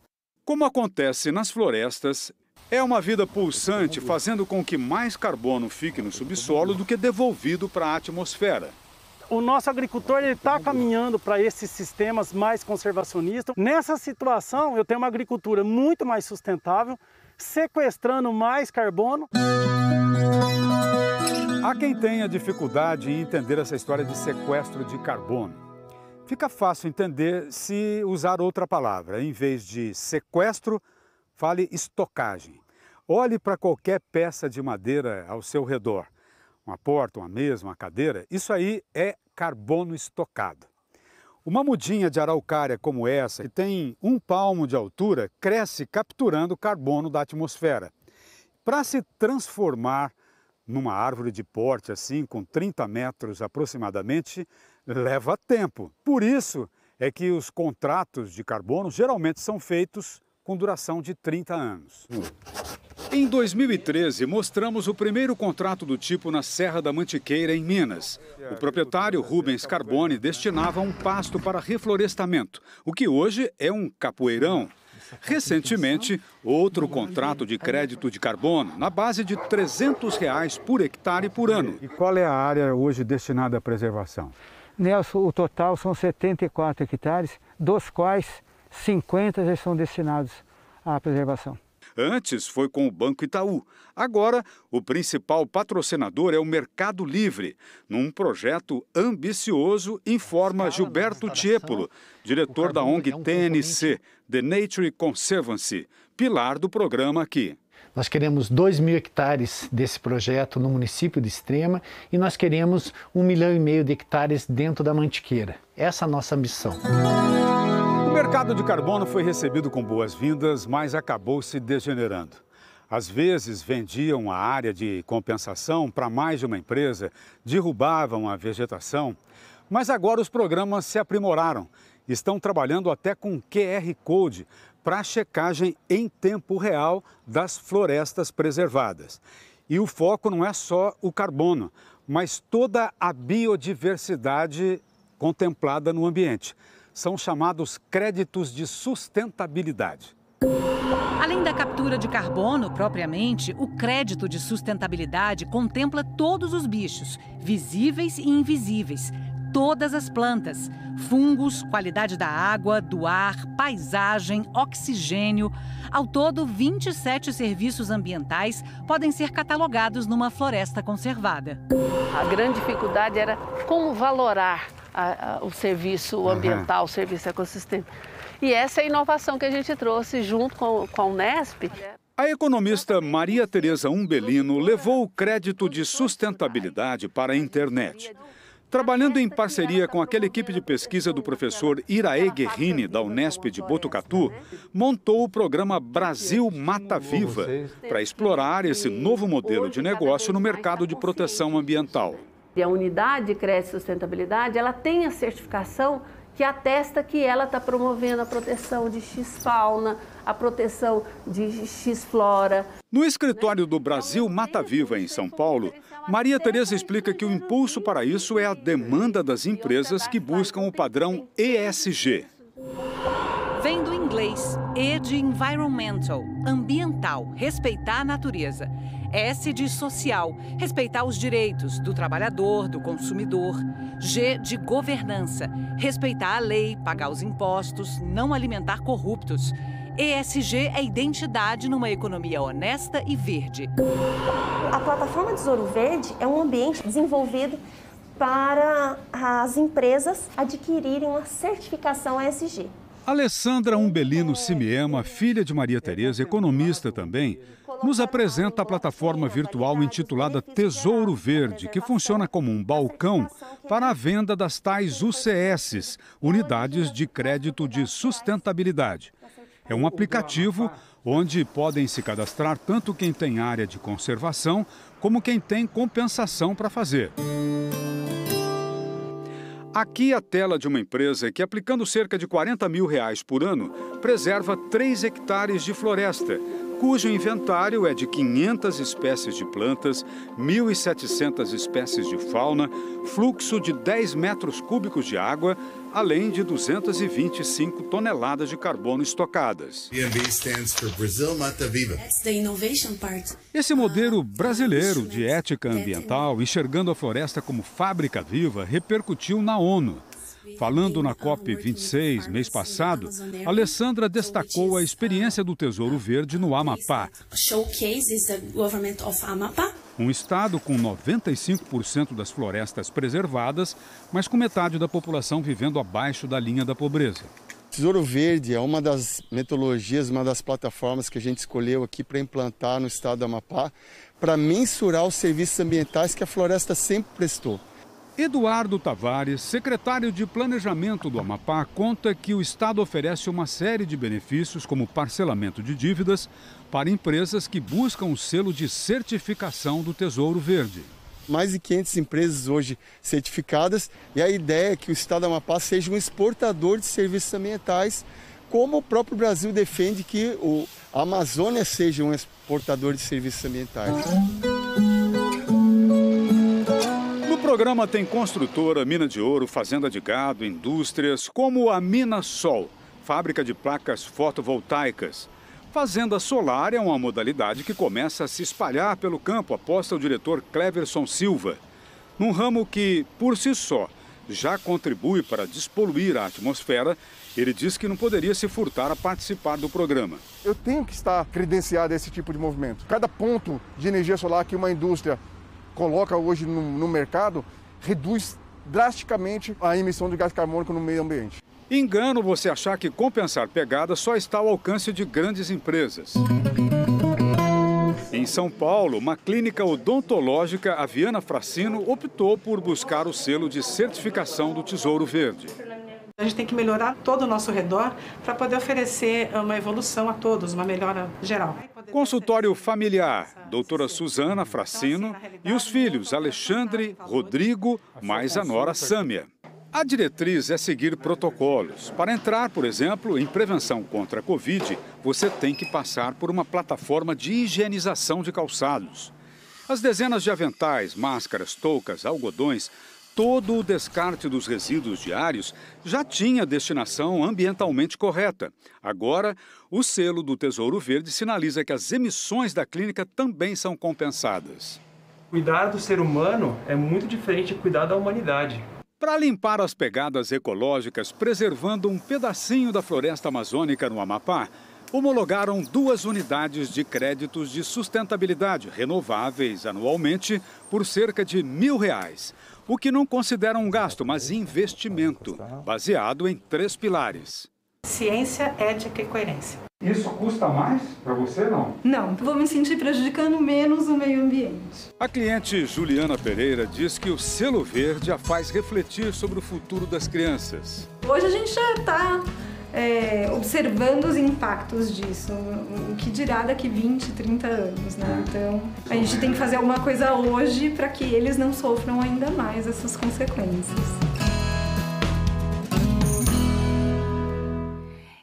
Como acontece nas florestas, é uma vida pulsante fazendo com que mais carbono fique no subsolo do que devolvido para a atmosfera. O nosso agricultor está caminhando para esses sistemas mais conservacionistas. Nessa situação, eu tenho uma agricultura muito mais sustentável, sequestrando mais carbono. Há quem tenha dificuldade em entender essa história de sequestro de carbono. Fica fácil entender se usar outra palavra. Em vez de sequestro, fale estocagem. Olhe para qualquer peça de madeira ao seu redor. Uma porta, uma mesa, uma cadeira, isso aí é carbono estocado. Uma mudinha de araucária como essa, que tem um palmo de altura, cresce capturando carbono da atmosfera. Para se transformar numa árvore de porte assim, com 30 metros aproximadamente, leva tempo. Por isso é que os contratos de carbono geralmente são feitos com duração de 30 anos. Em 2013, mostramos o primeiro contrato do tipo na Serra da Mantiqueira, em Minas. O proprietário Rubens Carbone destinava um pasto para reflorestamento, o que hoje é um capoeirão. Recentemente, outro contrato de crédito de carbono, na base de R$ 300 reais por hectare por ano. E qual é a área hoje destinada à preservação? Nelson, o total são 74 hectares, dos quais 50 já são destinados à preservação. Antes foi com o Banco Itaú. Agora, o principal patrocinador é o Mercado Livre, num projeto ambicioso, informa Gilberto Tiepolo, diretor da é ONG TNC, The Nature Conservancy, pilar do programa aqui. Nós queremos 2 mil hectares desse projeto no município de Extrema e nós queremos 1 um milhão e meio de hectares dentro da Mantiqueira. Essa é a nossa missão. O mercado de carbono foi recebido com boas-vindas, mas acabou se degenerando. Às vezes vendiam a área de compensação para mais de uma empresa, derrubavam a vegetação, mas agora os programas se aprimoraram. Estão trabalhando até com QR Code para a checagem em tempo real das florestas preservadas. E o foco não é só o carbono, mas toda a biodiversidade contemplada no ambiente. São chamados créditos de sustentabilidade. Além da captura de carbono propriamente, o crédito de sustentabilidade contempla todos os bichos, visíveis e invisíveis, todas as plantas: fungos, qualidade da água, do ar, paisagem, oxigênio. Ao todo, 27 serviços ambientais podem ser catalogados numa floresta conservada. A grande dificuldade era como valorar a, a, o serviço ambiental, uhum. o serviço ecossistêmico. E essa é a inovação que a gente trouxe junto com, com a Unesp. A economista Maria Tereza Umbelino levou o crédito de sustentabilidade para a internet. Trabalhando em parceria com aquela equipe de pesquisa do professor Iraé Guerrini, da Unesp de Botucatu, montou o programa Brasil Mata Viva para explorar esse novo modelo de negócio no mercado de proteção ambiental. E a unidade Cresce Sustentabilidade, ela tem a certificação que atesta que ela está promovendo a proteção de X fauna, a proteção de X flora. No escritório do Brasil Mata Viva, em São Paulo, Maria Tereza explica que o impulso para isso é a demanda das empresas que buscam o padrão ESG. Vem do inglês E de environmental, ambiental, respeitar a natureza. S de social, respeitar os direitos do trabalhador, do consumidor. G de governança, respeitar a lei, pagar os impostos, não alimentar corruptos. ESG é identidade numa economia honesta e verde. A plataforma Tesouro Verde é um ambiente desenvolvido para as empresas adquirirem uma certificação ESG. Alessandra Umbelino Simiema, filha de Maria Tereza, economista também, nos apresenta a plataforma virtual intitulada Tesouro Verde, que funciona como um balcão para a venda das tais UCSs, Unidades de Crédito de Sustentabilidade. É um aplicativo onde podem se cadastrar tanto quem tem área de conservação como quem tem compensação para fazer. Aqui a tela de uma empresa que, aplicando cerca de 40 mil reais por ano, preserva 3 hectares de floresta, cujo inventário é de 500 espécies de plantas, 1.700 espécies de fauna, fluxo de 10 metros cúbicos de água, além de 225 toneladas de carbono estocadas. Esse modelo ah, brasileiro de ética ambiental, enxergando a floresta como fábrica viva, repercutiu na ONU. Falando na COP26 mês passado, Alessandra destacou a experiência do Tesouro Verde no Amapá. Um estado com 95% das florestas preservadas, mas com metade da população vivendo abaixo da linha da pobreza. Tesouro Verde é uma das metodologias, uma das plataformas que a gente escolheu aqui para implantar no estado do Amapá, para mensurar os serviços ambientais que a floresta sempre prestou. Eduardo Tavares, secretário de Planejamento do Amapá, conta que o Estado oferece uma série de benefícios, como parcelamento de dívidas, para empresas que buscam o selo de certificação do Tesouro Verde. Mais de 500 empresas hoje certificadas, e a ideia é que o Estado do Amapá seja um exportador de serviços ambientais, como o próprio Brasil defende que a Amazônia seja um exportador de serviços ambientais programa tem construtora, mina de ouro, fazenda de gado, indústrias, como a Mina Sol, fábrica de placas fotovoltaicas. Fazenda solar é uma modalidade que começa a se espalhar pelo campo, aposta o diretor Cleverson Silva. Num ramo que, por si só, já contribui para despoluir a atmosfera, ele diz que não poderia se furtar a participar do programa. Eu tenho que estar credenciado a esse tipo de movimento. Cada ponto de energia solar que uma indústria coloca hoje no, no mercado reduz drasticamente a emissão de gás carbônico no meio ambiente. Engano você achar que compensar pegada só está ao alcance de grandes empresas. Em São Paulo, uma clínica odontológica, a Viana Fracino, optou por buscar o selo de certificação do Tesouro Verde. A gente tem que melhorar todo o nosso redor para poder oferecer uma evolução a todos, uma melhora geral. Consultório familiar, doutora Suzana Fracino e os filhos Alexandre, Rodrigo, mais a nora Sâmia. A diretriz é seguir protocolos. Para entrar, por exemplo, em prevenção contra a Covid, você tem que passar por uma plataforma de higienização de calçados. As dezenas de aventais, máscaras, toucas, algodões todo o descarte dos resíduos diários já tinha destinação ambientalmente correta. Agora, o selo do Tesouro Verde sinaliza que as emissões da clínica também são compensadas. Cuidar do ser humano é muito diferente de cuidar da humanidade. Para limpar as pegadas ecológicas, preservando um pedacinho da floresta amazônica no Amapá, homologaram duas unidades de créditos de sustentabilidade renováveis anualmente por cerca de mil reais o que não considera um gasto, mas investimento, baseado em três pilares. Ciência, ética e coerência. Isso custa mais para você, não? Não, vou me sentir prejudicando menos o meio ambiente. A cliente Juliana Pereira diz que o selo verde a faz refletir sobre o futuro das crianças. Hoje a gente já está é, observando os impactos disso. O que dirá daqui 20, 30 anos, né? É. Então, a gente tem que fazer alguma coisa hoje para que eles não sofram ainda mais essas consequências.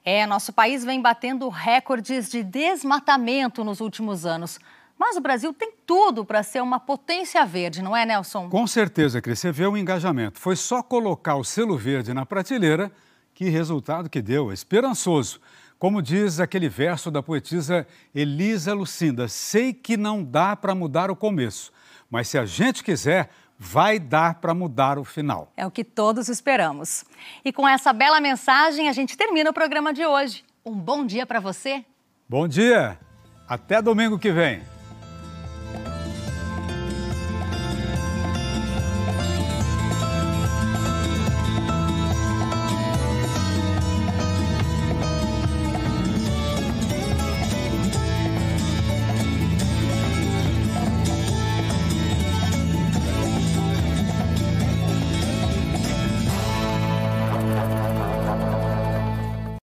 É, nosso país vem batendo recordes de desmatamento nos últimos anos. Mas o Brasil tem tudo para ser uma potência verde, não é, Nelson? Com certeza, Cris. Você vê o engajamento. Foi só colocar o selo verde na prateleira que resultado que deu, é esperançoso. Como diz aquele verso da poetisa Elisa Lucinda: Sei que não dá para mudar o começo, mas se a gente quiser, vai dar para mudar o final. É o que todos esperamos. E com essa bela mensagem, a gente termina o programa de hoje. Um bom dia para você. Bom dia! Até domingo que vem.